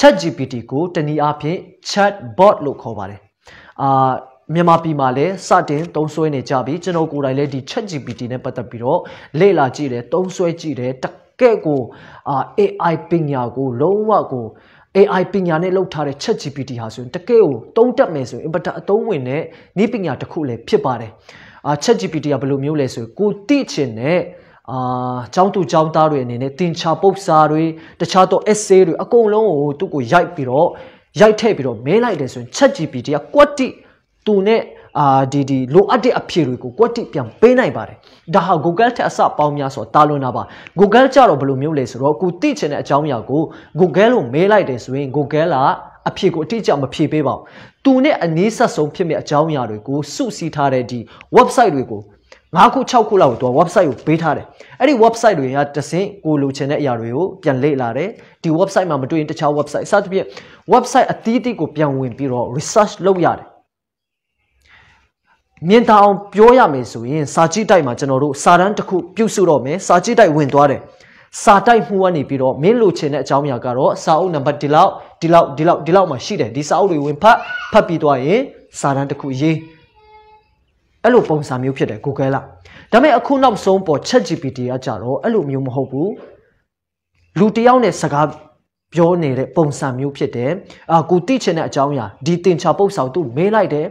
ChatGPT ကိုတနည်းအားဖြင့် chatbot လို့ခေါ်ပါတယ်။အာမြန်မာပြည်မှာလည်းစတင်သုံးစွဲနေကြပြီကျွန်တော်ကိုယ်တိုင်လည်းဒီ ChatGPT နဲ့ပတ်သက်ပြီးတော့လေ့လာကြည့်တယ်သုံးစွဲကြည့်တယ်တကယ့်ကိုအာ AI ပညာကိုလုံးဝကို AI ပညာနဲ့လောက်ထားတဲ့ ChatGPT ဟာဆိုရင်တကယ်ကိုတုံးတက်မယ်ဆိုရင်အင်ပတာအသုံးဝင်တဲ့နည်းပညာတစ်ခုလည်းဖြစ်ပါတယ်။အာ ChatGPT ကဘယ်လိုမျိုးလဲဆိုရင်ကိုတိချင်တဲ့အာကျောင်းသူကျောင်းသားတွေအနေနဲ့တင်ချပုတ်စာတွေတခြားသော essay တွေအကုန်လုံးကိုသူ့ကိုရိုက်ပြီးတော့ရိုက်ထည့်ပြီးတော့မဲလိုက်တယ်ဆိုရင် ChatGPT ကကွက်တိသူနဲ့အာဒီဒီလိုအပ်တဲ့အဖြေတွေကိုကွက်တိပြန်ပေးနိုင်ပါတယ်ဒါဟာ Google ထက်အစပေါင်းများစွာတာလွန်တာပါ Google ကြတော့ဘယ်လိုမျိုးလဲဆိုတော့ကိုသိချင်တဲ့အကြောင်းအရာကို Google ကိုမဲလိုက်တယ်ဆိုရင် Google ကအဖြေကိုအတိအကျမဖြေပေးပါဘူးသူနဲ့အနည်းဆက်ဆုံးဖြစ်မဲ့အကြောင်းအရာတွေကိုစုစည်းထားတဲ့ဒီ website တွေကို9ခု6ခုလောက်ကိုသူက website ကိုပေးထားတယ်အဲ့ဒီ website တွေကတစင်ကိုလိုချင်တဲ့အရာတွေကိုပြန်လေ့လာတယ်ဒီ website မှာမတွေ့ရင်တခြား website အစသဖြင့် website အသီးသီးကိုပြန်ဝင်ပြီးတော့ research လုပ်ရတယ်မြင်သာအောင်ပြောရမယ်ဆိုရင်စာကြည့်တိုက်မှာကျွန်တော်တို့စာတန်းတစ်ခုပြုစုတော့မယ်စာကြည့်တိုက်ဝင်သွားတယ်စာတိုက်မှုကနေပြီးတော့မင်းလိုချင်တဲ့အကြောင်းအရာကတော့စာအုပ်နံပါတ်ဒီလောက်ဒီလောက်ဒီလောက်ဒီလောက်မှရှိတယ်ဒီစာအုပ်တွေဝင်ဖတ်ဖတ်ပြီးသွားရင်စာတန်းတစ်ခုရေးအဲ့လိုပုံစံမျိုးဖြစ်တယ် Google ကဒါပေမဲ့အခုနောက်ဆုံးပေါ် ChatGPT ကကြတော့အဲ့လိုမျိုးမဟုတ်ဘူးလူတယောက်နဲ့စကားပြောနေတဲ့ပုံစံမျိုးဖြစ်တယ်အာကိုသိချင်တဲ့အကြောင်းအရာဒီတင်ချာပုတ်ဆောင်သူ့မေးလိုက်တယ်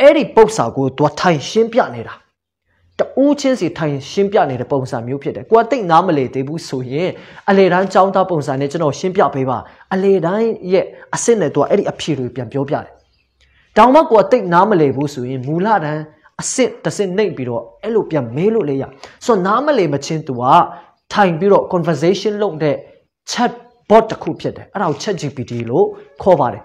အဲ့ဒီပုတ်ဆောင်ကိုသူထိုင်ရှင်းပြနေတာတူးချင်းစီထိုင်ရှင်းပြနေတဲ့ပုံစံမျိုးဖြစ်တယ်ကိုကတိတ်နားမလဲသေးဘူးဆိုရင်အလေတန်းចောင်းသားပုံစံနဲ့ကျွန်တော်ရှင်းပြပေးပါအလေတန်းရဲ့အစ်စ်နဲ့သူကအဲ့ဒီအဖြေတွေပြန်ပြောပြတယ်တောင်မကိုကတိတ်နားမလဲဘူးဆိုရင်မူလတန်းအစစ်တစ်စစ်နှိပ်ပြီးတော့အဲ့လိုပြန်မေးလို့လည်းရဆိုတော့နားမလည်မချင်းသူကထိုင်ပြီးတော့ conversation လုပ်တဲ့ chat bot တစ်ခုဖြစ်တယ်အဲ့ဒါကို chat GPT လို့ခေါ်ပါတယ်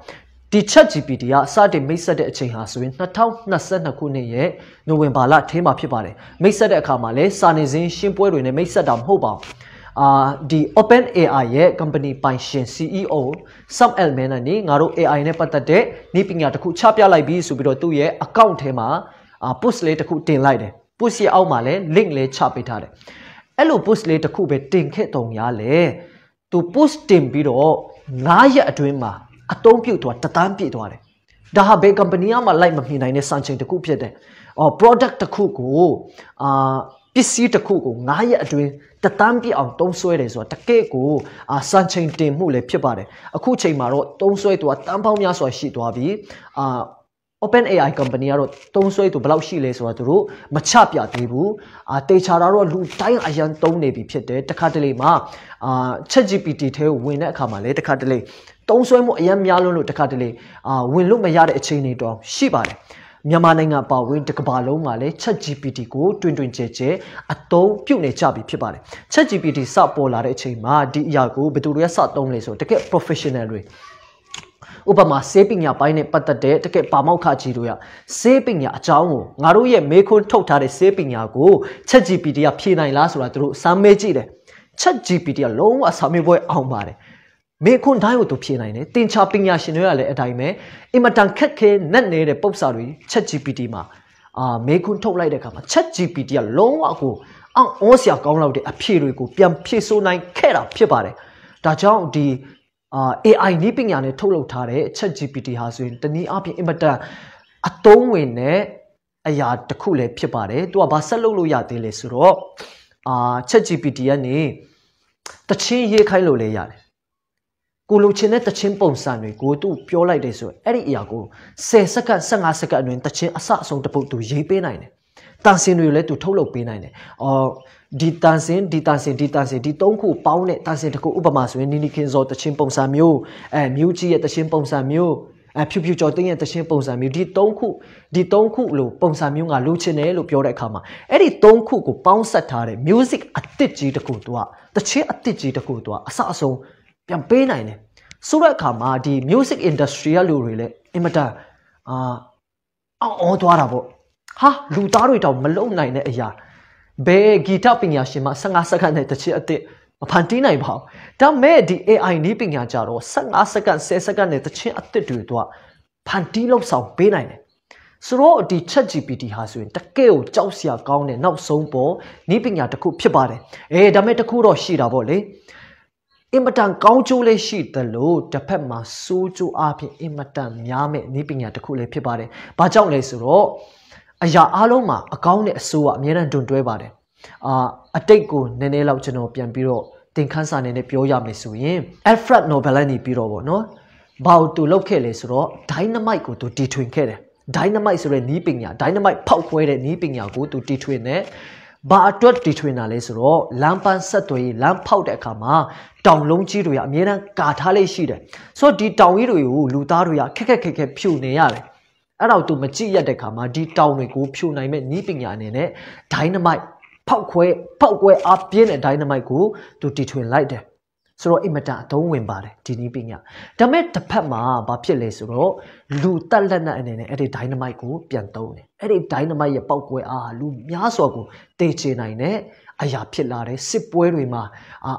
ဒီ chat GPT ကစတင်မိတ်ဆက်တဲ့အချိန်ဟာဆိုရင်2022ခုနှစ်ရဲ့နိုဝင်ဘာလထဲမှာဖြစ်ပါတယ်မိတ်ဆက်တဲ့အခါမှာလဲစာနေစဉ်ရှင်းပွဲတွေနဲ့မိတ်ဆက်တာမဟုတ်ပါဘူးအာဒီ Open AI ရဲ့ company ပိုင်ရှင် CEO Sam Altman နဲ့ငါတို့ AI နဲ့ပတ်သက်တဲ့နည်းပညာတစ်ခုချပြလိုက်ပြီးဆိုပြီးတော့သူ့ရဲ့ account ထဲမှာ post လေးတစ်ခုတင်လိုက်တယ် post ရဲ့အောက်မှာလည်း link လေးချပေးထားတယ်အဲ့လို post လေးတစ်ခုပဲတင်ခဲ့တုံရလေသူ post တင်ပြီးတော့9ရက်အတွင်းမှာအတုံးပြုတ်သွားတသန်းပြည့်သွားတယ်ဒါဟာဘယ် company ကမှလိုက်မမြင်နိုင်တဲ့စံချိန်တစ်ခုဖြစ်တယ်အော် product တစ်ခုကိုအာပစ္စည်းတစ်ခုကို9ရက်အတွင်းတသန်းပြည့်အောင်တုံးဆွဲတယ်ဆိုတာတကယ့်ကိုအာစံချိန်တင်မှုလည်းဖြစ်ပါတယ်အခုချိန်မှာတော့တုံးဆွဲသွားတန်းပေါင်းများစွာရှိသွားပြီအာ open AI company ကတော့တုံးဆွဲသူဘယ်လောက်ရှိလဲဆိုတာသူတို့မချပြသေးဘူးအာတေချာတာတော့လူတိုင်းအရန်တုံးနေပြီဖြစ်တယ်တခါတလေမှာအာ ChatGPT ထဲဝင်တဲ့အခါမှာလည်းတခါတလေတုံးဆွဲမှုအရန်များလွန်းလို့တခါတလေအာဝင်လို့မရတဲ့အခြေအနေတော့ရှိပါတယ်မြန်မာနိုင်ငံပါဝင်တကဘာလုံးမှာလည်း ChatGPT ကိုတွင်တွင်ကျဲကျဲအသုံးပြုနေကြပြီဖြစ်ပါတယ် ChatGPT စပေါ်လာတဲ့အချိန်မှာဒီအရာကိုဘယ်သူတွေကစသုံးလဲဆိုတော့တကယ် professional တွေဥပမာဆေးပညာပိုင်းနဲ့ပတ်သက်တဲ့တကယ်ပါမောက်ခကြီးတို့ရဆေးပညာအကြောင်းကိုငါတို့ရဲ့မေးခွန်းထုတ်ထားတဲ့ဆေးပညာကို ChatGPT ကဖြေနိုင်လားဆိုတာသူတို့စမ်းမေးကြည့်တယ် ChatGPT ကလုံးဝစာမေးပွဲအောင်ပါတယ်မေခွန်တိုင်းကိုသူဖြေနိုင်တယ်တင်ချပညာရှင်တွေကလည်းအတိုင်းပဲအင်မတန်ခက်ခဲနက်နေတဲ့ပုံစံတွေ ChatGPT မှာအာမေခွန်ထုတ်လိုက်တဲ့အခါမှာ ChatGPT ကလုံးဝကိုအောင်ဩစရာကောင်းလောက်တဲ့အဖြေတွေကိုပြန်ဖြည့်ဆိုးနိုင်ခဲ့တာဖြစ်ပါတယ်ဒါကြောင့်ဒီအာ AI နည်းပညာနဲ့ထုတ်လုပ်ထားတဲ့ ChatGPT ဟာဆိုရင်တနည်းအားဖြင့်အင်မတန်အသုံးဝင်တဲ့အရာတစ်ခုလည်းဖြစ်ပါတယ်။သူကဘာဆက်လုပ်လို့ရသေးလဲဆိုတော့အာ ChatGPT ကနေတချင်းရေးခိုင်းလို့လည်းရတယ်။ကိုလိုချင်တဲ့တချင်းပုံစံတွေကိုသူပြောလိုက်တယ်ဆိုရင်အဲ့ဒီအရာကို10စက္ကန့်15စက္ကန့်အတွင်းတချင်းအစအဆုံးတစ်ပုဒ်သူရေးပေးနိုင်တယ်။တန်စင်တွေကိုလည်းသူထုတ်လုပ်ပေးနိုင်တယ်။အော်ဒီတန်စင်ဒီတန်စင်ဒီတန်စင်ဒီသုံးခုပေါင်းတဲ့တန်စင်တစ်ခုဥပမာဆိုရင်နီနီခင်ဇော်တချင်းပုံစံမျိုးအဲမြူးကြီးရဲ့တချင်းပုံစံမျိုးအဖြူဖြူကျော်တင်းရဲ့တချင်းပုံစံမျိုးဒီ၃ခုဒီ၃ခုလို့ပုံစံမျိုးကလိုချင်တယ်လို့ပြောတဲ့အခါမှာအဲ့ဒီ၃ခုကိုပေါင်းဆက်ထားတဲ့ music အသစ်ကြီးတစ်ခုသူကတချင်းအသစ်ကြီးတစ်ခုသူကအစအဆုံးပြန်ပေးနိုင်တယ်ဆိုတဲ့အခါမှာဒီ music industry ကလူတွေလည်းအင်မတန်အာအောင်အောင်သွားတာပေါ့ဟာလူသားတွေတောင်မလုံနိုင်တဲ့အရာဘယ်ဂီတပညာရှင်မှ15စက္ကန့်နဲ့တစ်ချက်အတစ်မဖန်တီးနိုင်ပါဘူးဒါမဲ့ဒီ AI နည်းပညာကြတော့15စက္ကန့်10စက္ကန့်နဲ့တစ်ချက်အတစ်တွေတော့ဖန်တီးလောက်ဆောင်ပေးနိုင်တယ်ဆိုတော့ဒီ ChatGPT ဟာဆိုရင်တကယ်ကိုကြောက်စရာကောင်းတဲ့နောက်ဆုံးပေါ်နည်းပညာတစ်ခုဖြစ်ပါတယ်အဲဒါမဲ့တစ်ခုတော့ရှိတာပေါ့လေအင်မတန်ကောင်းကျိုးလေးရှိသလိုတစ်ဖက်မှာဆိုးကျိုးအပြင်အင်မတန်များမဲ့နည်းပညာတစ်ခုလည်းဖြစ်ပါတယ်။ဘာကြောင့်လဲဆိုတော့အရာအားလုံးမှာအကောင်းနဲ့အဆိုးကအများနဲ့တွန်တွဲပါတယ်အာအတိတ်ကိုနည်းနည်းလောက်ကျွန်တော်ပြန်ပြီးတော့သင်ခန်းစာနေနဲ့ပြောရမယ်ဆိုရင် Alfred Nobel နေပြီးတော့ဗောနော်ဘာကိုသူလုပ်ခဲ့လဲဆိုတော့ dynamite ကိုသူတီထွင်ခဲ့တယ် dynamite ဆိုတဲ့နီးပညာ dynamite ဖောက်ခွဲတဲ့နီးပညာကိုသူတီထွင်တယ်ဘာအတွက်တီထွင်တာလဲဆိုတော့လမ်းပန်းဆက်သွယ်ရေးလမ်းဖောက်တဲ့အခါမှာတောင်လုံးကြီးတွေကအများအားကာထားလေးရှိတယ်ဆိုတော့ဒီတောင်ကြီးတွေကိုလူသားတွေကခက်ခက်ခက်ခက်ဖြူနေရတယ်အဲ့တော့သူမကြည့်ရတဲ့ခါမှာဒီတောင်တွေကိုဖြိုနိုင်မဲ့နီးပညာအနေနဲ့ dynamite ဖောက်ခွဲဖောက်ခွဲအားပြင်းတဲ့ dynamite ကိုသူတီထွင်လိုက်တယ်ဆိုတော့အင်မတန်အသုံးဝင်ပါတယ်ဒီနီးပညာဒါပေမဲ့တစ်ဖက်မှာဘာဖြစ်လဲဆိုတော့လူတက်လက်နက်အနေနဲ့အဲ့ဒီ dynamite ကိုပြန်သုံးတယ်အဲ့ဒီ dynamite ရဲ့ပောက်ကွဲအားလူများစွာကိုတေချေနိုင်တဲ့အရာဖြစ်လာတယ်စစ်ပွဲတွေမှာ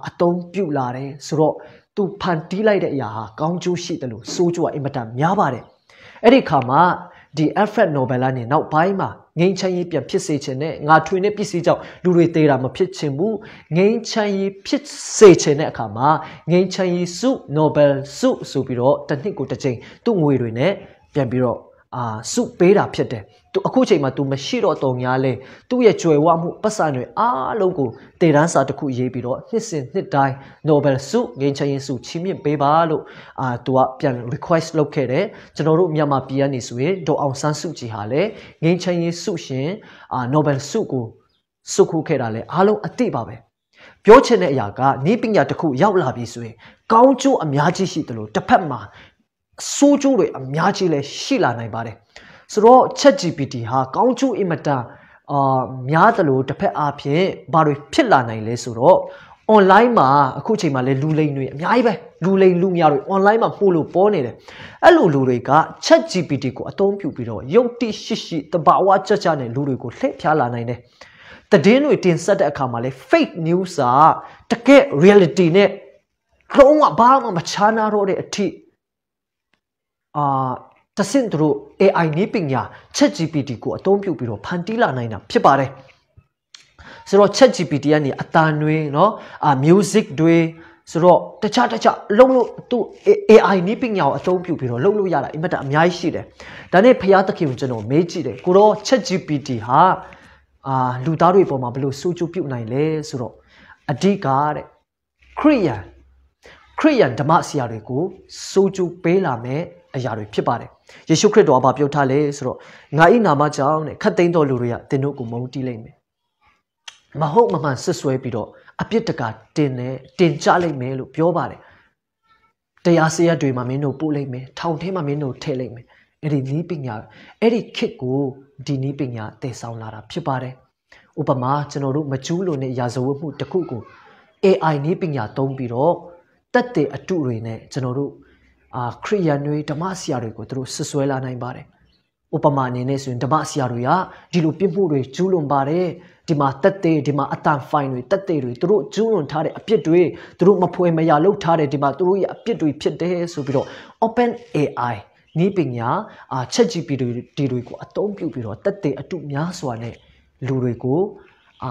အသုံးပြုလာတယ်ဆိုတော့သူဖန်တီးလိုက်တဲ့အရာဟာကောင်းကျိုးရှိတယ်လို့ဆိုကြကအင်မတန်များပါတယ်အဲ့ဒီခါမှာဒီ Alfred Nobel ကနေနောက်ပိုင်းမှာငိမ့်ချမ်းရေးပြန်ဖြစ်စေခြင်းနဲ့ငါထွေနဲ့ပစ္စည်းကြောင့်လူတွေသေးတာမဖြစ်ချင်ဘူးငိမ့်ချမ်းရေးဖြစ်စေခြင်းတဲ့အခါမှာငိမ့်ချမ်းရေးစု Nobel စုဆိုပြီးတော့တစ်နှစ်ကိုတစ်ကြိမ်သူ့ငွေတွေနဲ့ပြန်ပြီးတော့အာစုပေးတာဖြစ်တယ်သူအခုချိန်မှာ तू မရှိတော့တုံများလဲသူ့ရဲ့ကြွယ်ဝမှုပတ်စံတွေအားလုံးကိုတည်တန်းစာတစ်ခုရေးပြီးတော့နှစ်စဉ်နှစ်တိုင်း Nobel ဆုငင်းချရင်ဆုချီးမြှင့်ပေးပါလို့အာ तू ကပြန် request လုပ်ခဲ့တယ်ကျွန်တော်တို့မြန်မာပြည်ကနေဆိုရင်ဒေါအောင်ဆန်းစုကြည်ဟာလဲငင်းချရင်ဆုရှင်အာ Nobel ဆုကိုစုခုခဲ့တာလဲအားလုံးအတိပါပဲပြောချင်တဲ့အရာကဤပညာတစ်ခု ရောက်လာပြီဆိုရင် ကောင်းကျိုးအများကြီးရှိတယ်လို့တစ်ဖက်မှာဆိုးကျိုးတွေအများကြီးလည်းရှိလာနိုင်ပါတယ်ဆိုတော့ ChatGPT ဟာကောင်းကျိုးအင်မတန်အာများသလိုတစ်ဖက်အားဖြင့်ဘာတွေဖြစ်လာနိုင်လဲဆိုတော့ online မှာအခုချိန်မှာလဲလူလိမ်တွေအများကြီးပဲလူလိမ်လူများတွေ online မှာပို့လို့ပေါ်နေတယ်အဲ့လိုလူတွေက chat GPT ကိုအသုံးပြုပြီးတော့ယုတ်တိရှိရှိတဘာဝကြကြတဲ့လူတွေကိုလှည့်ဖြားလာနိုင်တယ်တည်င်းတွေတင်ဆက်တဲ့အခါမှာလဲ fake news ကတကယ် reality နဲ့လုံးဝဘာမှမခြားနာတော့တဲ့အထိအာတဆင့်သူတို့ AI နည်းပညာ ChatGPT ကိုအသုံးပြုပြီးတော့ဖန်တီးလာနိုင်တာဖြစ်ပါတယ်ဆိုတော့ ChatGPT ကနေအတန်တွေเนาะအာ music တွေဆိုတော့တခြားတခြားလုံးလို့သူ AI နည်းပညာကိုအသုံးပြုပြီးတော့လုံးလို့ရတာအင်မတန်အများကြီးရှိတယ်ဒါနဲ့ဖျားသခင်ကိုကျွန်တော်မေးကြည့်တယ်ကိုတော့ ChatGPT ဟာအာလူသားတွေပေါ်မှာဘယ်လိုစိုးကျုပ်ပြုတ်နိုင်လဲဆိုတော့အဓိကတဲ့ခရိယန်ခရိယန်ဓမ္မဆရာတွေကိုစိုးကျုပ်ပေးလာမယ်အရာတွေဖြစ်ပါတယ်ယေရှုခရစ်တော်ကပြောထားလဲဆိုတော့ငါ၏နာမကြောင့်တဲ့ခတ်သိမ်းတော်လူတွေကသင်တို့ကိုမုန်းတီးလိုက်မယ်မဟုတ်မမှန်ဆွဆွဲပြီးတော့အပြစ်တကာတင်တယ်တင်ကြလိုက်မယ်လို့ပြောပါတယ်တရားစရက်တွေမှာမင်းတို့ပို့လိုက်မယ်ထောင်ထဲမှာမင်းတို့ထည့်လိုက်မယ်အဲ့ဒီနီးပညာအဲ့ဒီခစ်ကိုဒီနီးပညာတည်ဆောင်လာတာဖြစ်ပါတယ်ဥပမာကျွန်တော်တို့မကျူးလို့နဲ့ရာဇဝတ်မှုတစ်ခုကို AI နီးပညာသုံးပြီးတော့တက်တဲ့အတုတွေနဲ့ကျွန်တော်တို့အာခရိယန်တွေဓမ္မဆရာတွေကိုသူတို့ဆွဆွဲလာနိုင်ပါတယ်ဥပမာအနေနဲ့ဆိုရင်ဓမ္မဆရာတွေကဒီလိုပြစ်မှုတွေကျူးလွန်ပါတယ်ဒီမှာတက်တဲ့ဒီမှာအတန်ဖိုင်တွေတက်တဲ့တွေသူတို့ကျူးလွန်ထားတဲ့အပြစ်တွေသူတို့မဖွယ်မရာလုပ်ထားတဲ့ဒီမှာသူတို့ရဲ့အပြစ်တွေဖြစ်တယ်ဆိုပြီးတော့ Open AI နေပညာအာ ChatGPT တွေတွေကိုအသုံးပြုပြီးတော့တက်တဲ့အတုများစွာနဲ့လူတွေကိုအာ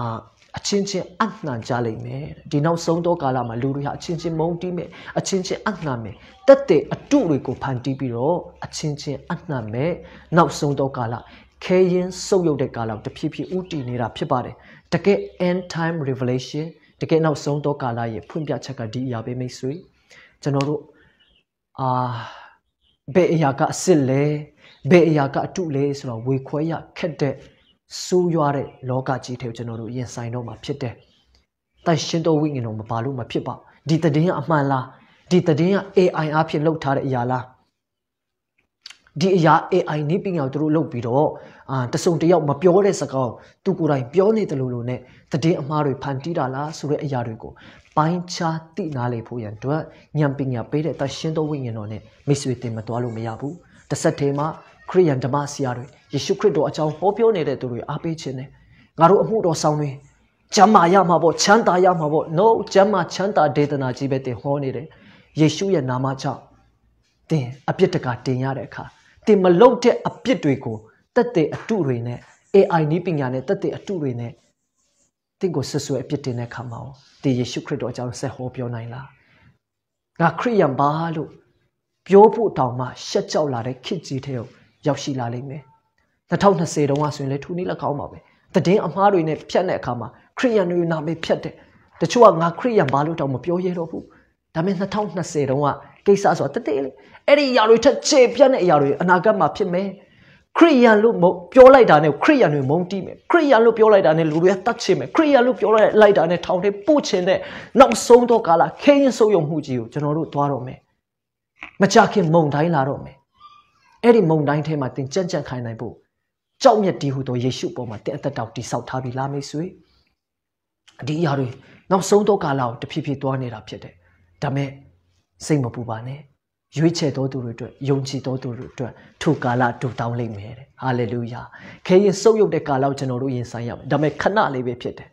အချင်းချင်းအနှံကြလိမ့်မယ်ဒီနောက်ဆုံးသောကာလမှာလူတွေဟာအချင်းချင်းမုန်းတီးမယ်အချင်းချင်းအနှံမယ်တက်တဲ့အတုတွေကိုဖန်တီးပြီးတော့အချင်းချင်းအနှံမယ်နောက်ဆုံးသောကာလခဲရင်စုပ်ယုပ်တဲ့ကာလတဖြည်းဖြည်းဥတည်နေတာဖြစ်ပါတယ်တကယ် end time revelation တကယ်နောက်ဆုံးသောကာလရဲ့ဖွင့်ပြချက်ကဒီအရာပဲမိတ်ဆွေကျွန်တော်တို့အာဘယ်အရာကအစ်စ်လဲဘယ်အရာကအတုလဲဆိုတော့ဝေခွဲရခက်တဲ့ဆိုးရွားတဲ့လောကကြီးထဲကိုကျွန်တော်တို့ရင်ဆိုင်တော့မှာဖြစ်တယ်။တန်ရှင်းတော်ဝိငင်တော်မပါလို့မဖြစ်ပါ။ဒီတည်င်းကအမှန်လား။ဒီတည်င်းက AI အဖြစ်လုပ်ထားတဲ့အရာလား။ဒီအရာ AI နည်းပညာကိုသူတို့လုပ်ပြီးတော့အာတစုံတယောက်မပြောတဲ့စကားသူကိုယ်တိုင်ပြောနေတယ်လို့လို့နဲ့တည်င်းအမှားတွေဖန်တီးတာလားဆိုတဲ့အရာတွေကိုပိုင်းခြားသိနာလေဖို့ရန်အတွက်ဉာဏ်ပညာပေးတဲ့တန်ရှင်းတော်ဝိငင်တော်နဲ့မိတ်ဆွေတင်မတော်လို့မရဘူး။တစ်ဆက်တည်းမှာခရိယန်ဓမ္မဆရာတွေယေရှုခရစ်တော်အကြောင်းဟောပြောနေတဲ့သူတွေအားပေးခြင်းနဲ့ငါတို့အမှုတော်ဆောင်တွေချမ်းသာရမှာပေါ့ချမ်းသာရမှာပေါ့ no ချမ်းသာချမ်းသာဒေသနာကြီးပဲတင်ဟောနေတယ်ယေရှုရဲ့နာမကြောင့်တင်အပြစ်တကာတင်ရတဲ့အခါတင်မလုတ်တဲ့အပြစ်တွေကိုတက်တဲ့အတုတွေနဲ့ AI နည်းပညာနဲ့တက်တဲ့အတုတွေနဲ့တင့်ကိုဆွဆွဲအပြစ်တင်တဲ့အခါမှာတင်ယေရှုခရစ်တော်အကြောင်းဆက်ဟောပြောနိုင်လားငါခရိယံပါလို့ပြောဖို့တောင်မှရှက်ကြောက်လာတဲ့ခစ်ကြီးတဲ့ရောက်ရှိလာလိမ့်မယ်2020တုန်းကဆိုရင်လည်းထူနည်းလက်ကောင်းပါပဲတည်င်းအမားတွေနဲ့ဖြတ်တဲ့အခါမှာခရိယန်တွေနာမည်ဖြတ်တဲ့တချို့ကငါခရိယန်ဘာလို့တောင်မပြောရဲတော့ဘူးဒါပေမဲ့2020တုန်းကကိစ္စဆိုတာတတိလေးအဲ့ဒီအရာတွေထက်ခြေပြတ်တဲ့အရာတွေအနာဂတ်မှာဖြစ်မယ်ခရိယန်လို့ပြောလိုက်တာနဲ့ခရိယန်တွေမုန်းတိမယ်ခရိယန်လို့ပြောလိုက်တာနဲ့လူတွေကတတ်ချင်မယ်ခရိယန်လို့ပြောလိုက်တာနဲ့ထောင်ထဲပို့ချင်တဲ့နောက်ဆုံးတော့ကာလခင်းရင်ဆုံးယုံမှုကြီးကိုကျွန်တော်တို့သွားတော့မယ်မကြခင်မုံတိုင်းလာတော့မယ်အဲ့ဒီမုန်တိုင်းထဲမှာသင်ကြံ့ကြံ့ခိုင်နိုင်ဖို့ကြောက်မြတ်တည်ဟူသောယေရှုပေါ်မှာသင်အသက်တောင်တိဆောက်ထားပြီးလားမိတ်ဆွေဒီအရာတွေနောက်ဆုံးသောကာလကိုတဖြည်းဖြည်းသွားနေတာဖြစ်တယ်ဒါမဲ့စိတ်မပူပါနဲ့ရွေးချယ်တော်သူတွေအတွက်ယုံကြည်တော်သူတွေအတွက်ထိုကာလတူတောင်းလိမ့်မယ်တဲ့ဟာလေလုယာခဲရင်ဆုပ်ယုပ်တဲ့ကာလကိုကျွန်တော်တို့ရင်ဆိုင်ရမယ်ဒါမဲ့ခဏလေးပဲဖြစ်တယ်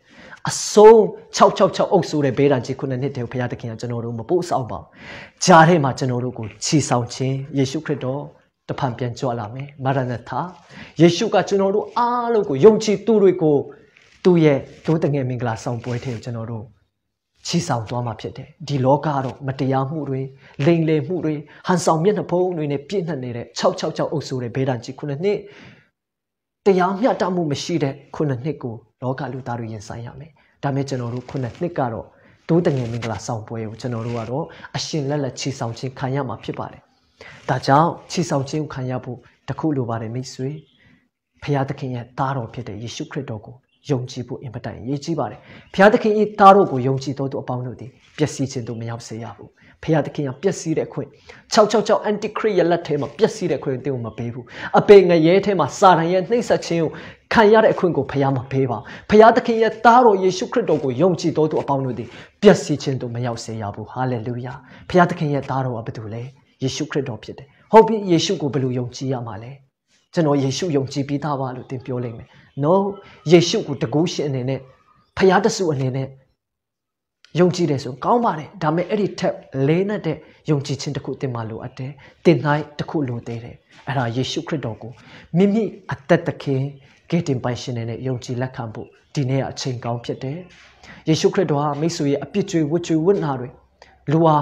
အဆုံး666အုပ်ဆိုးတဲ့ဘေးဒဏ်ကြီးခုနှစ်နှစ်တည်းဘုရားသခင်ကကျွန်တော်တို့မပို့ဆောင်ပါဘူးဂျားထဲမှာကျွန်တော်တို့ကိုခြေဆောင်ခြင်းယေရှုခရစ်တော်တဖန်ပြန်ကြွလာမယ်မာရနထာယေရှုကကျွန်တော်တို့အားလုံးကိုယုံကြည်သူတွေကိုသူ့ရဲ့တိုးတငယ်မင်္ဂလာဆောင်ပွဲထဲကိုကျွန်တော်တို့ချီဆောင်သွားမှာဖြစ်တယ်ဒီလောကတော့မတရားမှုတွေလိမ်လည်မှုတွေဟန်ဆောင်မျက်နှာဖုံးတွေနဲ့ပြည့်နှက်နေတဲ့666အုပ်ဆိုတဲ့ဘေးဒဏ်ကြီးခုနှစ်နှစ်တရားမျှတမှုမရှိတဲ့ခုနှစ်နှစ်ကိုလောကလူသားတွေရင်ဆိုင်ရမယ်ဒါမဲ့ကျွန်တော်တို့ခုနှစ်နှစ်ကတော့တိုးတငယ်မင်္ဂလာဆောင်ပွဲကိုကျွန်တော်တို့ကတော့အရှင်လက်လက်ချီဆောင်ခြင်းခံရမှာဖြစ်ပါတယ်ဒါကြောင့်ချီဆောင်ခြင်းကိုခံရဖို့တခုလိုပါတယ်မိတ်ဆွေဖခင်သခင်ရဲ့သားတော်ဖြစ်တဲ့ယေရှုခရစ်တော်ကိုယုံကြည်ဖို့အင်မတန်ရည်ကြီးပါတယ်ဖခင်သခင်၏သားတော်ကိုယုံကြည်တော်သူအပေါင်းတို့သည်ပျက်စီးခြင်းသို့မရောက်စေရဘူးဖခင်သခင်ကပျက်စီးတဲ့အခွင့်666 antichrist ရဲ့လက်ထဲမှာပျက်စီးတဲ့အခွင့်တင်းကိုမပေးဘူးအပေငရဲထဲမှာစာတန်ရဲ့နှိမ့်ဆက်ခြင်းကိုခံရတဲ့အခွင့်ကိုဖခင်မပေးပါဖခင်သခင်ရဲ့သားတော်ယေရှုခရစ်တော်ကိုယုံကြည်တော်သူအပေါင်းတို့သည်ပျက်စီးခြင်းသို့မရောက်စေရဘူးဟာလေလုယာဖခင်သခင်ရဲ့သားတော်ကဘယ်သူလဲယေရှုခရစ်တော်ဖြစ်တယ်။ဟုတ်ပြီယေရှုကိုဘယ်လိုယုံကြည်ရမှာလဲ။ကျွန်တော်ယေရှုယုံကြည်ပြီးသားပါလို့သင်ပြောလိမ့်မယ်။ No ယေရှုကိုတကူးရှင်အနေနဲ့ဖျားတဆုအနေနဲ့ယုံကြည်တယ်ဆိုကောင်းပါတယ်ဒါပေမဲ့အဲ့ဒီထက်လေးနဲ့တဲ့ယုံကြည်ခြင်းတစ်ခုတင်မှလိုအပ်တယ်တင်တိုင်းတစ်ခုလိုသေးတယ်အဲ့ဒါယေရှုခရစ်တော်ကိုမိမိအသက်သခင်ကယ်တင်ပိုင်ရှင်နဲ့ယုံကြည်လက်ခံဖို့ဒီနေ့ကအချိန်ကောင်းဖြစ်တယ်ယေရှုခရစ်တော်ဟာမိတ်ဆွေရဲ့အပြစ်ကြွေဝတ်ကြွေဝတ်နာတွေလူဟာ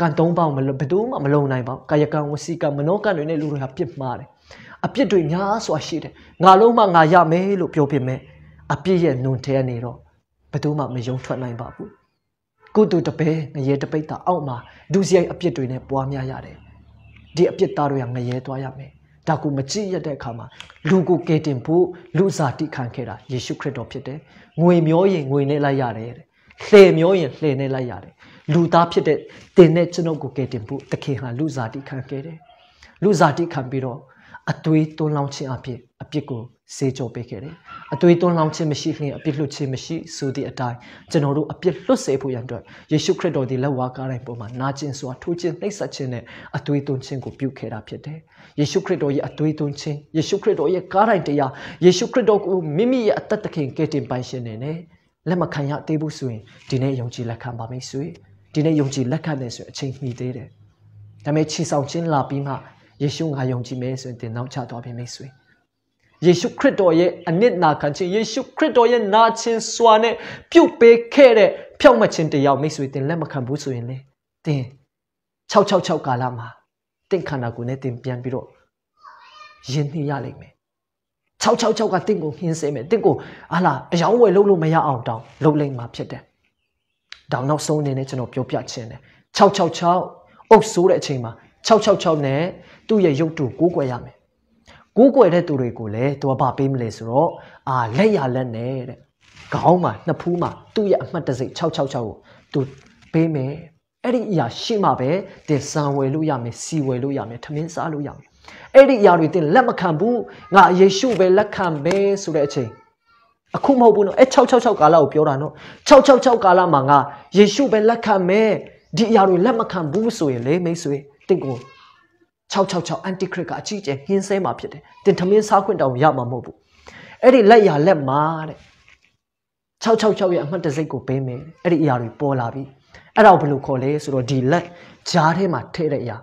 ကန်သုံးပေါက်မဘယ်သူမှမလုံနိုင်ပါဘူးကာယကံဝစီကံမနောကံတွေနဲ့လူတွေဟာပြစ်မှားတယ်အပြစ်တွေများစွာရှိတယ်ငါလုံးမငါရမယ်လို့ပြောပြမယ်အပြစ်ရဲ့နှုန်ထဲနေတော့ဘယ်သူမှမယုံထွက်နိုင်ပါဘူးကုတုတပဲငရေတပိတ်တာအောက်မှာဒုစရိုက်အပြစ်တွေနဲ့ပွားများရတယ်ဒီအပြစ်သားတွေကငရေသွားရမယ်ဒါကိုမကြည့်ရတဲ့အခါမှာလူကိုကယ်တင်ဖို့လူစားတိခံခဲ့တာယေရှုခရစ်တော်ဖြစ်တယ်ငွေမျောရင်ငွေနဲ့လိုက်ရတယ်လှေမျောရင်လှေနဲ့လိုက်ရတယ်လူသားဖြစ်တဲ့တင်နဲ့ကျွန်ုပ်ကိုကယ်တင်ဖို့တခင်ဟာလူစားတိခံခဲ့တယ်လူစားတိခံပြီးတော့အသွေးသွန်းလောင်းခြင်းအဖြစ်အပြစ်ကိုစေကြောပေးခဲ့တယ်အသွေးသွန်းလောင်းခြင်းမရှိခင်အပြစ်လွတ်ခြင်းမရှိဆိုတဲ့အတိုင်းကျွန်တော်တို့အပြစ်လွတ်စေဖို့ရန်အတွက်ယေရှုခရစ်တော်ဒီလက်ဝါးကားတိုင်းပေါ်မှာနာကျင်စွာထိုးခြင်းနှိပ်စက်ခြင်းနဲ့အသွေးသွန်းခြင်းကိုပြုခဲ့တာဖြစ်တယ်ယေရှုခရစ်တော်ရဲ့အသွေးသွန်းခြင်းယေရှုခရစ်တော်ရဲ့ကားတိုင်းတရားယေရှုခရစ်တော်ကိုမိမိရဲ့အသက်တခင်ကယ်တင်ပိုင်ရှင်နေနဲ့လက်မခံရသေးဘူးဆိုရင်ဒီနေ့ယုံကြည်လက်ခံပါမိတ်ဆွေ။ဒီနေ့ယုံကြည်လက်ခံတယ်ဆိုရင်အချိန်မှီသေးတယ်ဒါပေမဲ့ခြေဆောင်ခြင်းလာပြီးမှယေရှုငါယုံကြည်မယ်ဆိုရင်တင်နောက်ချသွားပြီမိတ်ဆွေယေရှုခရစ်တော်ရဲ့အနစ်နာခံခြင်းယေရှုခရစ်တော်ရဲ့နာခြင်းစွာနဲ့ပြုတ်ပေးခဲ့တဲ့ဖြောင့်မခြင်းတရားမိတ်ဆွေတင်လက်မခံဘူးဆိုရင်လေတင်666ကာလမှာတင့်ခန္ဓာကိုယ်နဲ့တင်ပြန်ပြီးတော့ယဉ်နှိရလိမ့်မယ်666ကတင့်ကိုနှင်းစေမယ်တင့်ကိုဟာလာအယောင်းဝယ်လုံးလို့မရအောင်တောင်းလုံးလိမ့်မှာဖြစ်တယ်ဒါနောက်ဆုံးအနေနဲ့ကျွန်တော်ပြောပြခြင်းတယ်666အုပ်ဆိုးတဲ့အချိန်မှာ666နဲ့သူ့ရဲ့ရုပ်တူကိုးကွယ်ရမယ်ကိုးကွယ်တဲ့သူတွေကိုလည်းသူကဘာပေးမလဲဆိုတော့အာလက်ရလက်နဲ့တဲ့ခေါင်းမှာနှစ်ဖူးမှာသူ့ရဲ့အမှတ်တစိ666ကိုသူပေးမယ်အဲ့ဒီအရာရှိမှပဲတင်စံဝယ်လို့ရမယ်စီဝယ်လို့ရမယ်ထမင်းစားလို့ရမယ်အဲ့ဒီအရာတွေတင်လက်မခံဘူးငါယေရှုပဲလက်ခံပဲဆိုတဲ့အချိန်အခုမဟုတ်ဘူးနော်အဲ666ကာလကိုပြောတာနော်666ကာလမှာငါယေရှုပဲလက်ခံမယ်ဒီအရာတွေလက်မခံဘူးဆိုရင်လေမိတ်ဆွေတင့်ကို666 antichrist ကအကြီးအကျယ်ဟင်းဆဲမှာဖြစ်တယ်တင်ထမင်းစားခွင့်တောင်ရမှာမဟုတ်ဘူးအဲ့ဒီလက်ရလက်မှာတဲ့666ရဲ့အမှတ်တစိတ်ကိုပေးမယ်အဲ့ဒီအရာတွေပေါ်လာပြီအဲ့ဒါကိုဘယ်လိုခေါ်လဲဆိုတော့ဒီလက်ဂျားထဲမှာထည့်တဲ့အရာ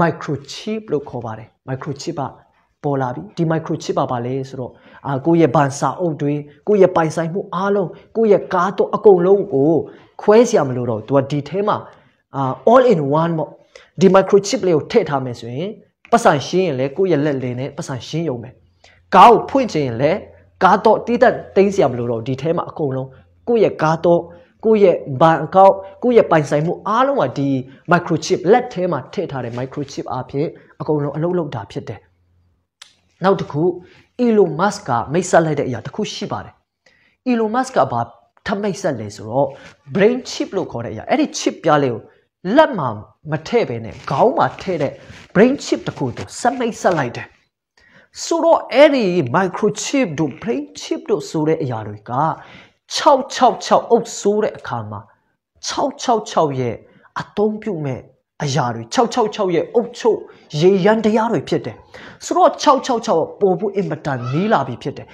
microchip လို့ခေါ်ပါတယ် microchip ကပေါ်လာပြီဒီ microchip ကပါလဲဆိုတော့အာကိုယ့်ရဲ့ဘန်စာအုပ်တွေကိုယ့်ရဲ့ပိုင်ဆိုင်မှု အားလုံးကိုယ့်ရဲ့ကားတော့အကုန်လုံးကို ခွဲစရာမလိုတော့ तू ဒီထဲမှာအာ all in one ပေါ့ဒီ microchip လေးကိုထည့်ထားမယ်ဆိုရင်ပတ်စံရှင်းရင်လည်းကိုယ့်ရဲ့လက်လင်နဲ့ပတ်စံရှင်းရုံပဲကားကိုဖွင့်ခြင်းရင်လည်းကားတော့တိတက်တင်းစရာမလိုတော့ဒီထဲမှာအကုန်လုံးကိုယ့်ရဲ့ကားတော့ကိုယ့်ရဲ့ဘဏ်အကောင့်ကိုယ့်ရဲ့ပိုင်ဆိုင်မှုအားလုံးကဒီ microchip လက်ထဲမှာထည့်ထားတဲ့ microchip အဖြစ်အကုန်လုံးအလုပ်လုပ်တာဖြစ်တယ်။နောက်တစ်ခု Elon Musk ကမိတ်ဆက်လိုက်တဲ့အရာတစ်ခုရှိပါတယ် Elon Musk ကဘာထမိတ်ဆက်လဲဆိုတော့ brain chip လို့ခေါ်တဲ့အရာအဲ့ဒီ chip ပြားလေးကိုလက်မှာမထည့်ပဲနဲ့ခေါင်းမှာထည့်တဲ့ brain chip တစ်ခုကိုဆက်မိတ်ဆက်လိုက်တယ်ဆိုတော့အဲ့ဒီ microchip တို့ brain chip တို့ဆိုတဲ့အရာတွေက666အုပ်ဆိုးတဲ့အခါမှာ666ရဲ့အသုံးပြုမဲ့အရာတွေ666ရဲ့အုတ်ချုပ်ရေရန်တရားတွေဖြစ်တယ်ဆိုတော့666ပို့ဖို့အင်မတန်နီးလာပြီဖြစ်တယ်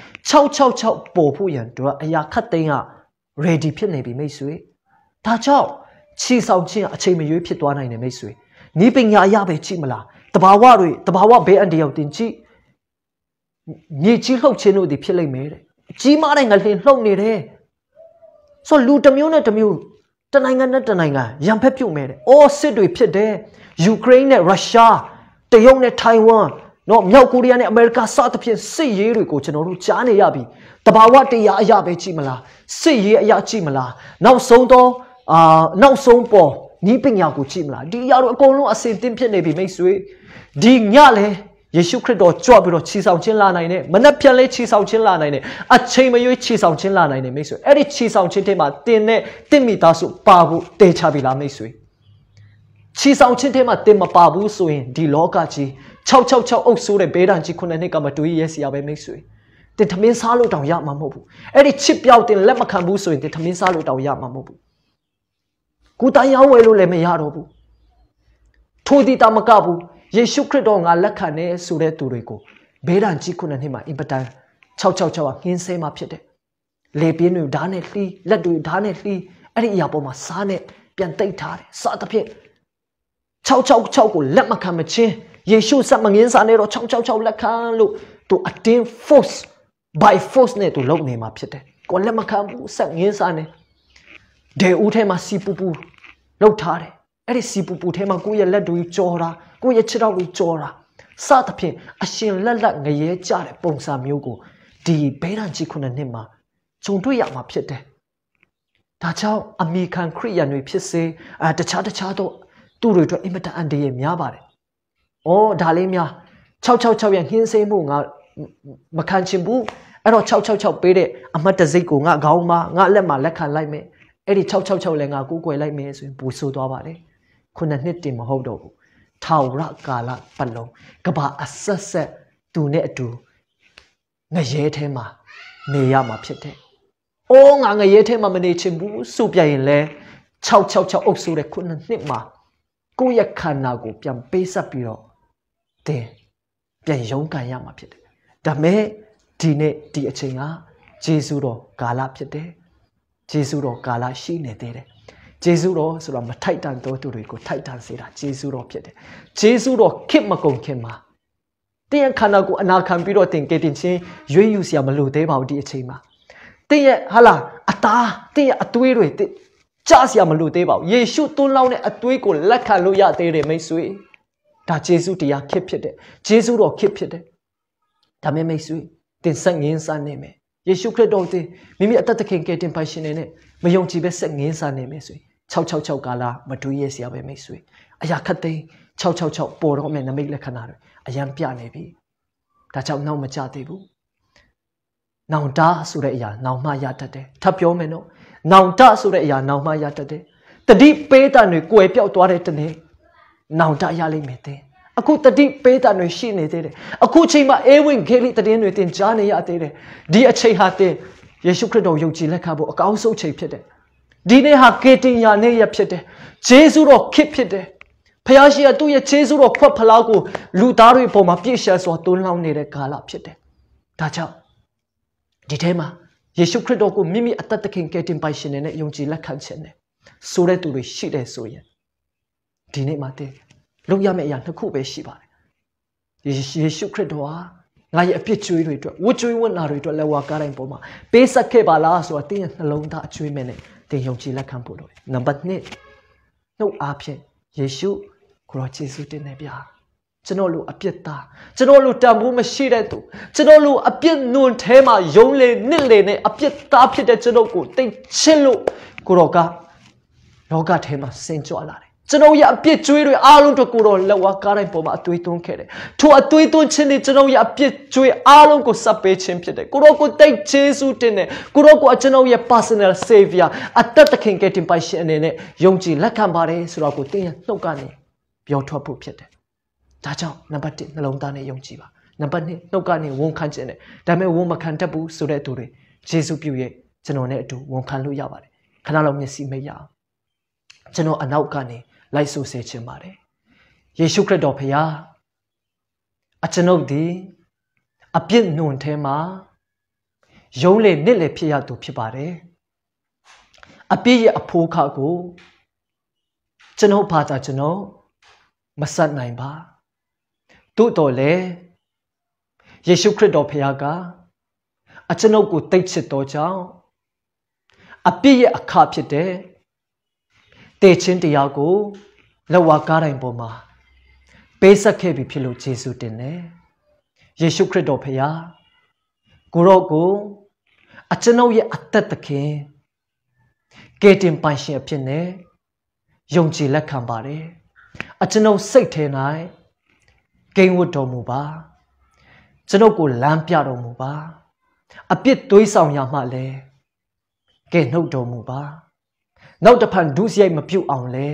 666ပို့ဖို့ရန်တို့အရာခတ်သိမ်းက ready ဖြစ်နေပြီမိတ်ဆွေဒါကြောင့်ခြေဆောင်ခြင်းအချိန်မရွေးဖြစ်သွားနိုင်တယ်မိတ်ဆွေနီးပညာရပဲကြည့်မလားတဘာဝတွေတဘာဝဘဲအန်တယောက်တင်ကြည့်မြေကြီးလှုပ်ခြင်းတို့ဒီဖြစ်လိမ့်မယ်တဲ့ကြီးမားတဲ့ငလျင်လှုပ်နေတယ်ဆိုတော့လူတစ်မျိုးနဲ့တစ်မျိုးတနိုင်ငံနဲ့တနိုင်ငံရံဖက်ပြုတ်မဲ့တယ်။အော်စစ်တွေဖြစ်တယ်။ယူကရိန်းနဲ့ရုရှားတရုတ်နဲ့ထိုင်ဝမ်နော်မြောက်ကိုရီးယားနဲ့အမေရိကစသဖြင့်စစ်ရေးတွေကိုကျွန်တော်တို့ကြားနေရပြီ။တဘာဝတရားအရာပဲကြည့်မလား။စစ်ရေးအရာကြည့်မလား။နောက်ဆုံးတော့အာနောက်ဆုံးပေါ်နီးပညာကိုကြည့်မလား။ဒီအရာတို့အကုန်လုံးအစင်တင်ဖြစ်နေပြီမိတ်ဆွေ။ဒီညလည်းယေရှုခရစ်တော်ကြွပြီးတော့ခြေဆောင်ခြင်းလာနိုင်တယ်မနှက်ပြန်လဲခြေဆောင်ခြင်းလာနိုင်တယ်အချိန်မရွေးခြေဆောင်ခြင်းလာနိုင်တယ်မိတ်ဆွေအဲ့ဒီခြေဆောင်ခြင်းထဲမှာတင်တဲ့တင့်မိသားစုပါဖို့တေချပြီလားမိတ်ဆွေခြေဆောင်ခြင်းထဲမှာတင်မပါဘူးဆိုရင်ဒီလောကကြီး666အုပ်ဆိုးတဲ့ဘေးဒဏ်ကြီးခုနှစ်နှစ်ကမတူရရဲ့ဆရာပဲမိတ်ဆွေတင်ထမင်းစားလို့တောင်ရမှာမဟုတ်ဘူးအဲ့ဒီချစ်ပြောက်တင်လက်မခံဘူးဆိုရင်တင်ထမင်းစားလို့တောင်ရမှာမဟုတ်ဘူးကိုယ်တိုင်ရောင်းဝယ်လို့လည်းမရတော့ဘူးထိုးတီတာမကဘူးယေရှုခရစ်တော်ငါလက်ခံတယ်ဆိုတဲ့သူတွေကိုဘေးဒဏ်ကြီးခုနှစ်နှစ်မှာအင်ပတန်666ကငင်းဆဲမှဖြစ်တယ်။လေပြင်းတွေဓာတ်နဲ့လှီးလက်တွေဓာတ်နဲ့လှီးအဲ့ဒီအရာပေါ်မှာစားနဲ့ပြန်တိတ်ထားတယ်စသဖြင့်666ကိုလက်မခံမချင်းယေရှုဆက်မငင်းစားနဲ့တော့666လက်ခံလို့သူအတင်း force by force နဲ့သူလုပ်နေမှာဖြစ်တယ်။ကိုလက်မခံဘူးဆက်ငင်းစားနေဒေဦးထဲမှာစီပူပူလှုပ်ထားတယ်အဲ့ဒီစီပူပူထဲမှာကိုယ့်ရဲ့လက်တွေကြောတာကိုယ့်ရဲ့ခြေထောက်တွေကြောတာစသဖြင့်အရှင်လက်လက်ငရဲကြတဲ့ပုံစံမျိုးကိုဒီဘဲရန်ကြီးခုနှစ်နှစ်မှာဂျုံတွေ့ရမှာဖြစ်တယ်။ဒါကြောင့်အမေရိကန်ခရစ်ယာန်တွေဖြစ်စေအတခြားတခြားသောသူတွေအတွက်အင်မတန်အန္တရာယ်များပါတယ်။အော်ဒါလေးများ666ရဲ့ဟင်းစေးမှုငါမခံချင်ဘူး။အဲ့တော့666ပေးတဲ့အမတ်တစိတ်ကိုငါခေါင်းမှာငါလက်မှာလက်ခံလိုက်မယ်။အဲ့ဒီ666လည်းငါကိုးကွယ်လိုက်မယ်ဆိုရင်ပူဆိုးသွားပါလေ။ခုနှစ်နှစ်တင်မဟုတ်တော့ဘူးထာဝရကာလပတ်လုံးကဘာအဆက်ဆက်သူနဲ့အတူငရဲထဲမှာ နေရမှာဖြစ်တယ်။အိုးငါငရဲထဲမှာမနေချင်ဘူးစုပြရင်လဲ666အုပ်စုတဲ့ခုနှစ်နှစ်မှာကိုယ့်ရဲ့ခန္ဓာကို ပြန်ပေးဆက်ပြီးတော့တင်ပြန်ရုံးကန်ရမှာဖြစ်တယ်။ဒါမဲ့ဒီနေ့ဒီအချိန်ကဂျေစုတော်ကာလဖြစ်တယ်။ဂျေစုတော်ကာလရှိနေသေးတယ်။ဂျေဇုတော်ဆိုတော့မထိုက်တန်သောသူတွေကိုထိုက်တန်စေတာဂျေဇုတော်ဖြစ်တယ်ဂျေဇုတော်ခစ်မကုန်ခင်မှာတင်းရဲ့ခန္ဓာကိုယ်အနာခံပြီးတော့တင်ကယ်တင်ခြင်းရွေးယူစရာမလိုသေးပါဘူးဒီအချိန်မှာတင်းရဲ့ဟာလာအသားတင်းရဲ့အသွေးတွေကြားစရာမလိုသေးပါဘူးယေရှုသွန်းလောင်းတဲ့အသွေးကိုလက်ခံလို့ရသေးတယ်မိတ်ဆွေဒါဂျေဇုတရားခစ်ဖြစ်တယ်ဂျေဇုတော်ခစ်ဖြစ်တယ်ဒါမဲ့မိတ်ဆွေတင်ဆက်ငင်းစားနေမယ်ယေရှုခရစ်တော်တင်မိမိအသက်သခင်ကယ်တင်ပိုင်ရှင်နေနဲ့မယုံကြည်ပဲဆက်ငင်းစားနေမယ်ဆိုရင်666ကာလမတွေးရဆရာပဲမိတ်ဆွေအရာခတ်သိန်း666ပေါ်တော့မယ်နမိတ်လက္ခဏာတွေအရန်ပြနေပြီဒါကြောင့်နောက်မကြသေးဘူးနောင်တဆိုတဲ့အရာ နောင်မှရတတ်တယ်ထပ်ပြောမယ်နော်နောင်တဆိုတဲ့အရာနောင်မှရတတ်တယ်တတိပေးတန်တွေကွယ်ပြောက်သွားတဲ့တနေ့နောင်တရလိမ့်မယ်တဲ့အခုတတိပေးတာတွေရှိနေသေးတယ်အခုချိန်မှာအေဝင်ခေလိတည်င်းတွေတင်ကြားနေရသေးတယ်ဒီအချိန်ဟာတင်ယေရှုခရစ်တော်ယုံကြည်လက်ခံဖို့အကောင်းဆုံးချိန်ဖြစ်တယ်ဒီနေ့ဟာကေတင်ယာနေ့ရဖြစ်တယ်ဂျေစုတော်ခစ်ဖြစ်တယ်ဖယားရှိရသူ့ရဲ့ဂျေစုတော်ဖွက်ဖလားကိုလူသားတွေအပေါ်မှာပြည့်ရှက်စွာသွန်းလောင်းနေတဲ့ကာလဖြစ်တယ်ဒါကြောင့်ဒီထဲမှာယေရှုခရစ်တော်ကိုမိမိအသက်သခင်ကယ်တင်ပိုင်ရှင်နဲ့ယုံကြည်လက်ခံခြင်းနဲ့ဆိုတဲ့သူတွေရှိတယ်ဆိုရင်ဒီနေ့မှတည်းလုပ်ရမယ့်အရာနှစ်ခုပဲရှိပါတယ်ယေရှုခရစ်တော်ဟာငါရဲ့အပြစ်ကြွေးတွေအတွက်ဝတ်ကြွေးဝတ်နာတွေအတွက်လက်ဝါးကားတိုင်းပေါ်မှာပေးဆက်ခဲ့ပါလားဆိုတာတင်းရဲ့နှလုံးသားအကြွေးမဲ့နဲ့သင်ယုံကြည်လက်ခံဖို့လိုတယ်နံပါတ်1နှုတ်အားဖြင့်ယေရှုကိုရောယေရှုတင်နေပြကျွန်တော်လိုအပြစ်သားကျွန်တော်လိုတန်ဖိုးမရှိတဲ့သူကျွန်တော်လိုအပြစ်နွန်ထဲမှာယုံလေနစ်လေနဲ့အပြစ်သားဖြစ်တဲ့ကျွန်တော်ကိုတိတ်ချစ်လို့ကိုရောကလောကထဲမှာစင်ကြွလာတယ်ကျွန်တော်ရဲ့အပြစ်ကြွေးတွေအားလုံးတို့ကိုတော့လက်ဝါးကားတိုင်းပေါ်မှာအသွေးသွင်းခဲ့တယ်။ထိုအသွေးသွင်းခြင်းတွေကျွန်တော်ရဲ့အပြစ်ကြွေးအားလုံးကိုဆက်ပေးခြင်းဖြစ်တယ်။ကိုတော့ကိုတိတ်ကျေးဇူးတင်တယ်။ကိုတော့ကိုကျွန်တော်ရဲ့ personal savior အသက်သခင်ကယ်တင်ပိုင်ရှင်အနေနဲ့ယုံကြည်လက်ခံပါတယ်ဆိုတော့ကိုသင်ရဲ့နှုတ်ကနေပြောထွက်ဖို့ဖြစ်တယ်။ဒါကြောင့်နံပါတ်1နှလုံးသားနဲ့ယုံကြည်ပါ။နံပါတ်2နှုတ်ကနေဝန်ခံခြင်းနဲ့ဒါပေမဲ့ဝန်မခံတတ်ဘူးဆိုတဲ့သူတွေယေရှုပြုရဲ့ကျွန်တော်နဲ့အတူဝန်ခံလို့ရပါတယ်။ခဏလောက်မျက်စိမိတ်ရအောင်။ကျွန်တော်အနောက်ကနေလိုက်ဆိုစေခြင်းပါတယ်ယေရှုခရစ်တော်ဖရာအကျွန်ုပ်သည်အပြစ်နှုန်ထဲမှာယုံလေနစ်လေဖြစ်ရသူဖြစ်ပါတယ်အပြစ်ရဲ့အဖိုးခါကိုကျွန်ုပ်ဘာသာကျွန်ုပ်မဆက်နိုင်ပါသို့တော်လည်းယေရှုခရစ်တော်ဖရာက အကျွန်ုပ်ကိုတိတ်ချစ်တော်ကြောင့်အပြစ်ရဲ့အခါဖြစ်တဲ့တည်ချင်းတယောက်ကိုလက်ဝါးကားတိုင်ပေါ်မှာပေးဆက်ခဲ့ပြီဖြစ်လို့ယေရှုတင်တယ်ယေရှုခရစ်တော်ဖခင်ကိုရော့ကိုအကျွန်ုပ်ရဲ့အသက်သခင်ကယ်တင်ပိုင်ရှင်အဖြစ်နဲ့ယုံကြည်လက်ခံပါတယ်အကျွန်ုပ်စိတ်ထဲ၌ဂိမ်းဝတ်တော်မူပါကျွန်ုပ်ကိုလမ်းပြတော်မူပါအပြစ်သွေးဆောင်ရမှလည်းကဲနှုတ်တော်မူပါနောက်တစ်ဖန်ဒုစရိုက်မပြုတ်အောင်လဲ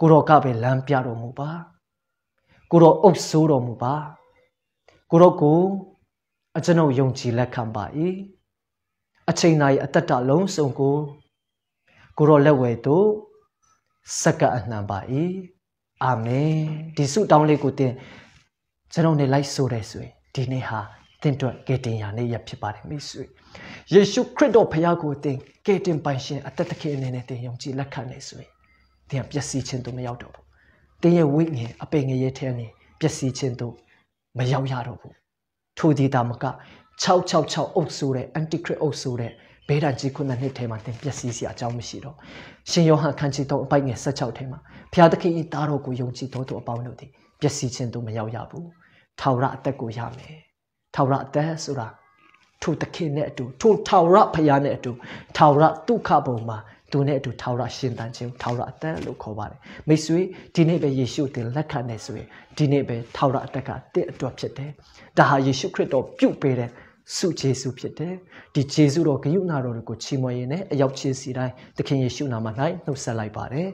ကိုတော်ကပဲလမ်းပြတော်မူပါကိုတော်အုပ်ဆိုးတော်မူပါကိုတော်ကိုအကျွန်ုပ်ယုံကြည်လက်ခံပါ၏အချိန်တိုင်းအတ္တလုံးစုံကိုကိုတော်လက်ဝဲတို့စက္ကအနှံပါ၏အာမင်ဒီဆုတောင်းလေးကိုတင်ကျွန်တော်နေလိုက်ဆိုရဲဆိုရင်ဒီနေ့ဟာသင်တို့ကယ်တင်ရာနေ့ရက်ဖြစ်ပါတယ်မိတ်ဆွေယေရှုခရစ်တော်ဖခင်ကိုသင်ကယ်တင်ပိုင်ရှင်အသက်တခင်အနေနဲ့သင်ယုံကြည်လက်ခံနေဆိုရင်သင်ပျက်စီးခြင်းတို့မရောက်တော့ဘူးသင်ရဲ့ဝိညာဉ်အပင်ငရဲထဲနေပျက်စီးခြင်းတို့မရောက်ရတော့ဘူးထိုဒီတာမက666အုပ်ဆိုးတဲ့အန်တီခရစ်အုပ်ဆိုးတဲ့ဘေးဒဏ်ကြီးခုနှစ်နှစ်ထဲမှာသင်ပျက်စီးစရာအကြောင်းမရှိတော့ရှင်ယောဟန်ခန်းကြီး3အပိုက်ငယ်16ထဲမှာဖခင်သခင်၏သားတော်ကိုယုံကြည်သောသူအပေါင်းတို့သည်ပျက်စီးခြင်းတို့မရောက်ရဘူးထာဝရအသက်ကိုရမယ်ထာဝရအသက်ဆိုတာထိုသခင်နဲ့အတူထိုထာဝရဖခင်နဲ့အတူထာဝရဒုက္ခဘုံမှာသူနဲ့အတူထာဝရရှင်သန်ခြင်းထာဝရအသက်လို့ခေါ်ပါတယ်မိတ်ဆွေဒီနေ့ပဲယေရှုတင်လက်ခံနေဆိုရင်ဒီနေ့ပဲထာဝရအသက်ကတင့်အတွက်ဖြစ်တယ်ဒါဟာယေရှုခရစ်တော်ပြုပေးတဲ့ဆုကျေးဇူးဖြစ်တယ်ဒီကျေးဇူးတော်ဂရုဏာတော်ကိုချီးမွမ်းရင်းနဲ့အရောက်ချီးစီတိုင်းသခင်ယေရှုနာမ၌နှုတ်ဆက်လိုက်ပါတယ်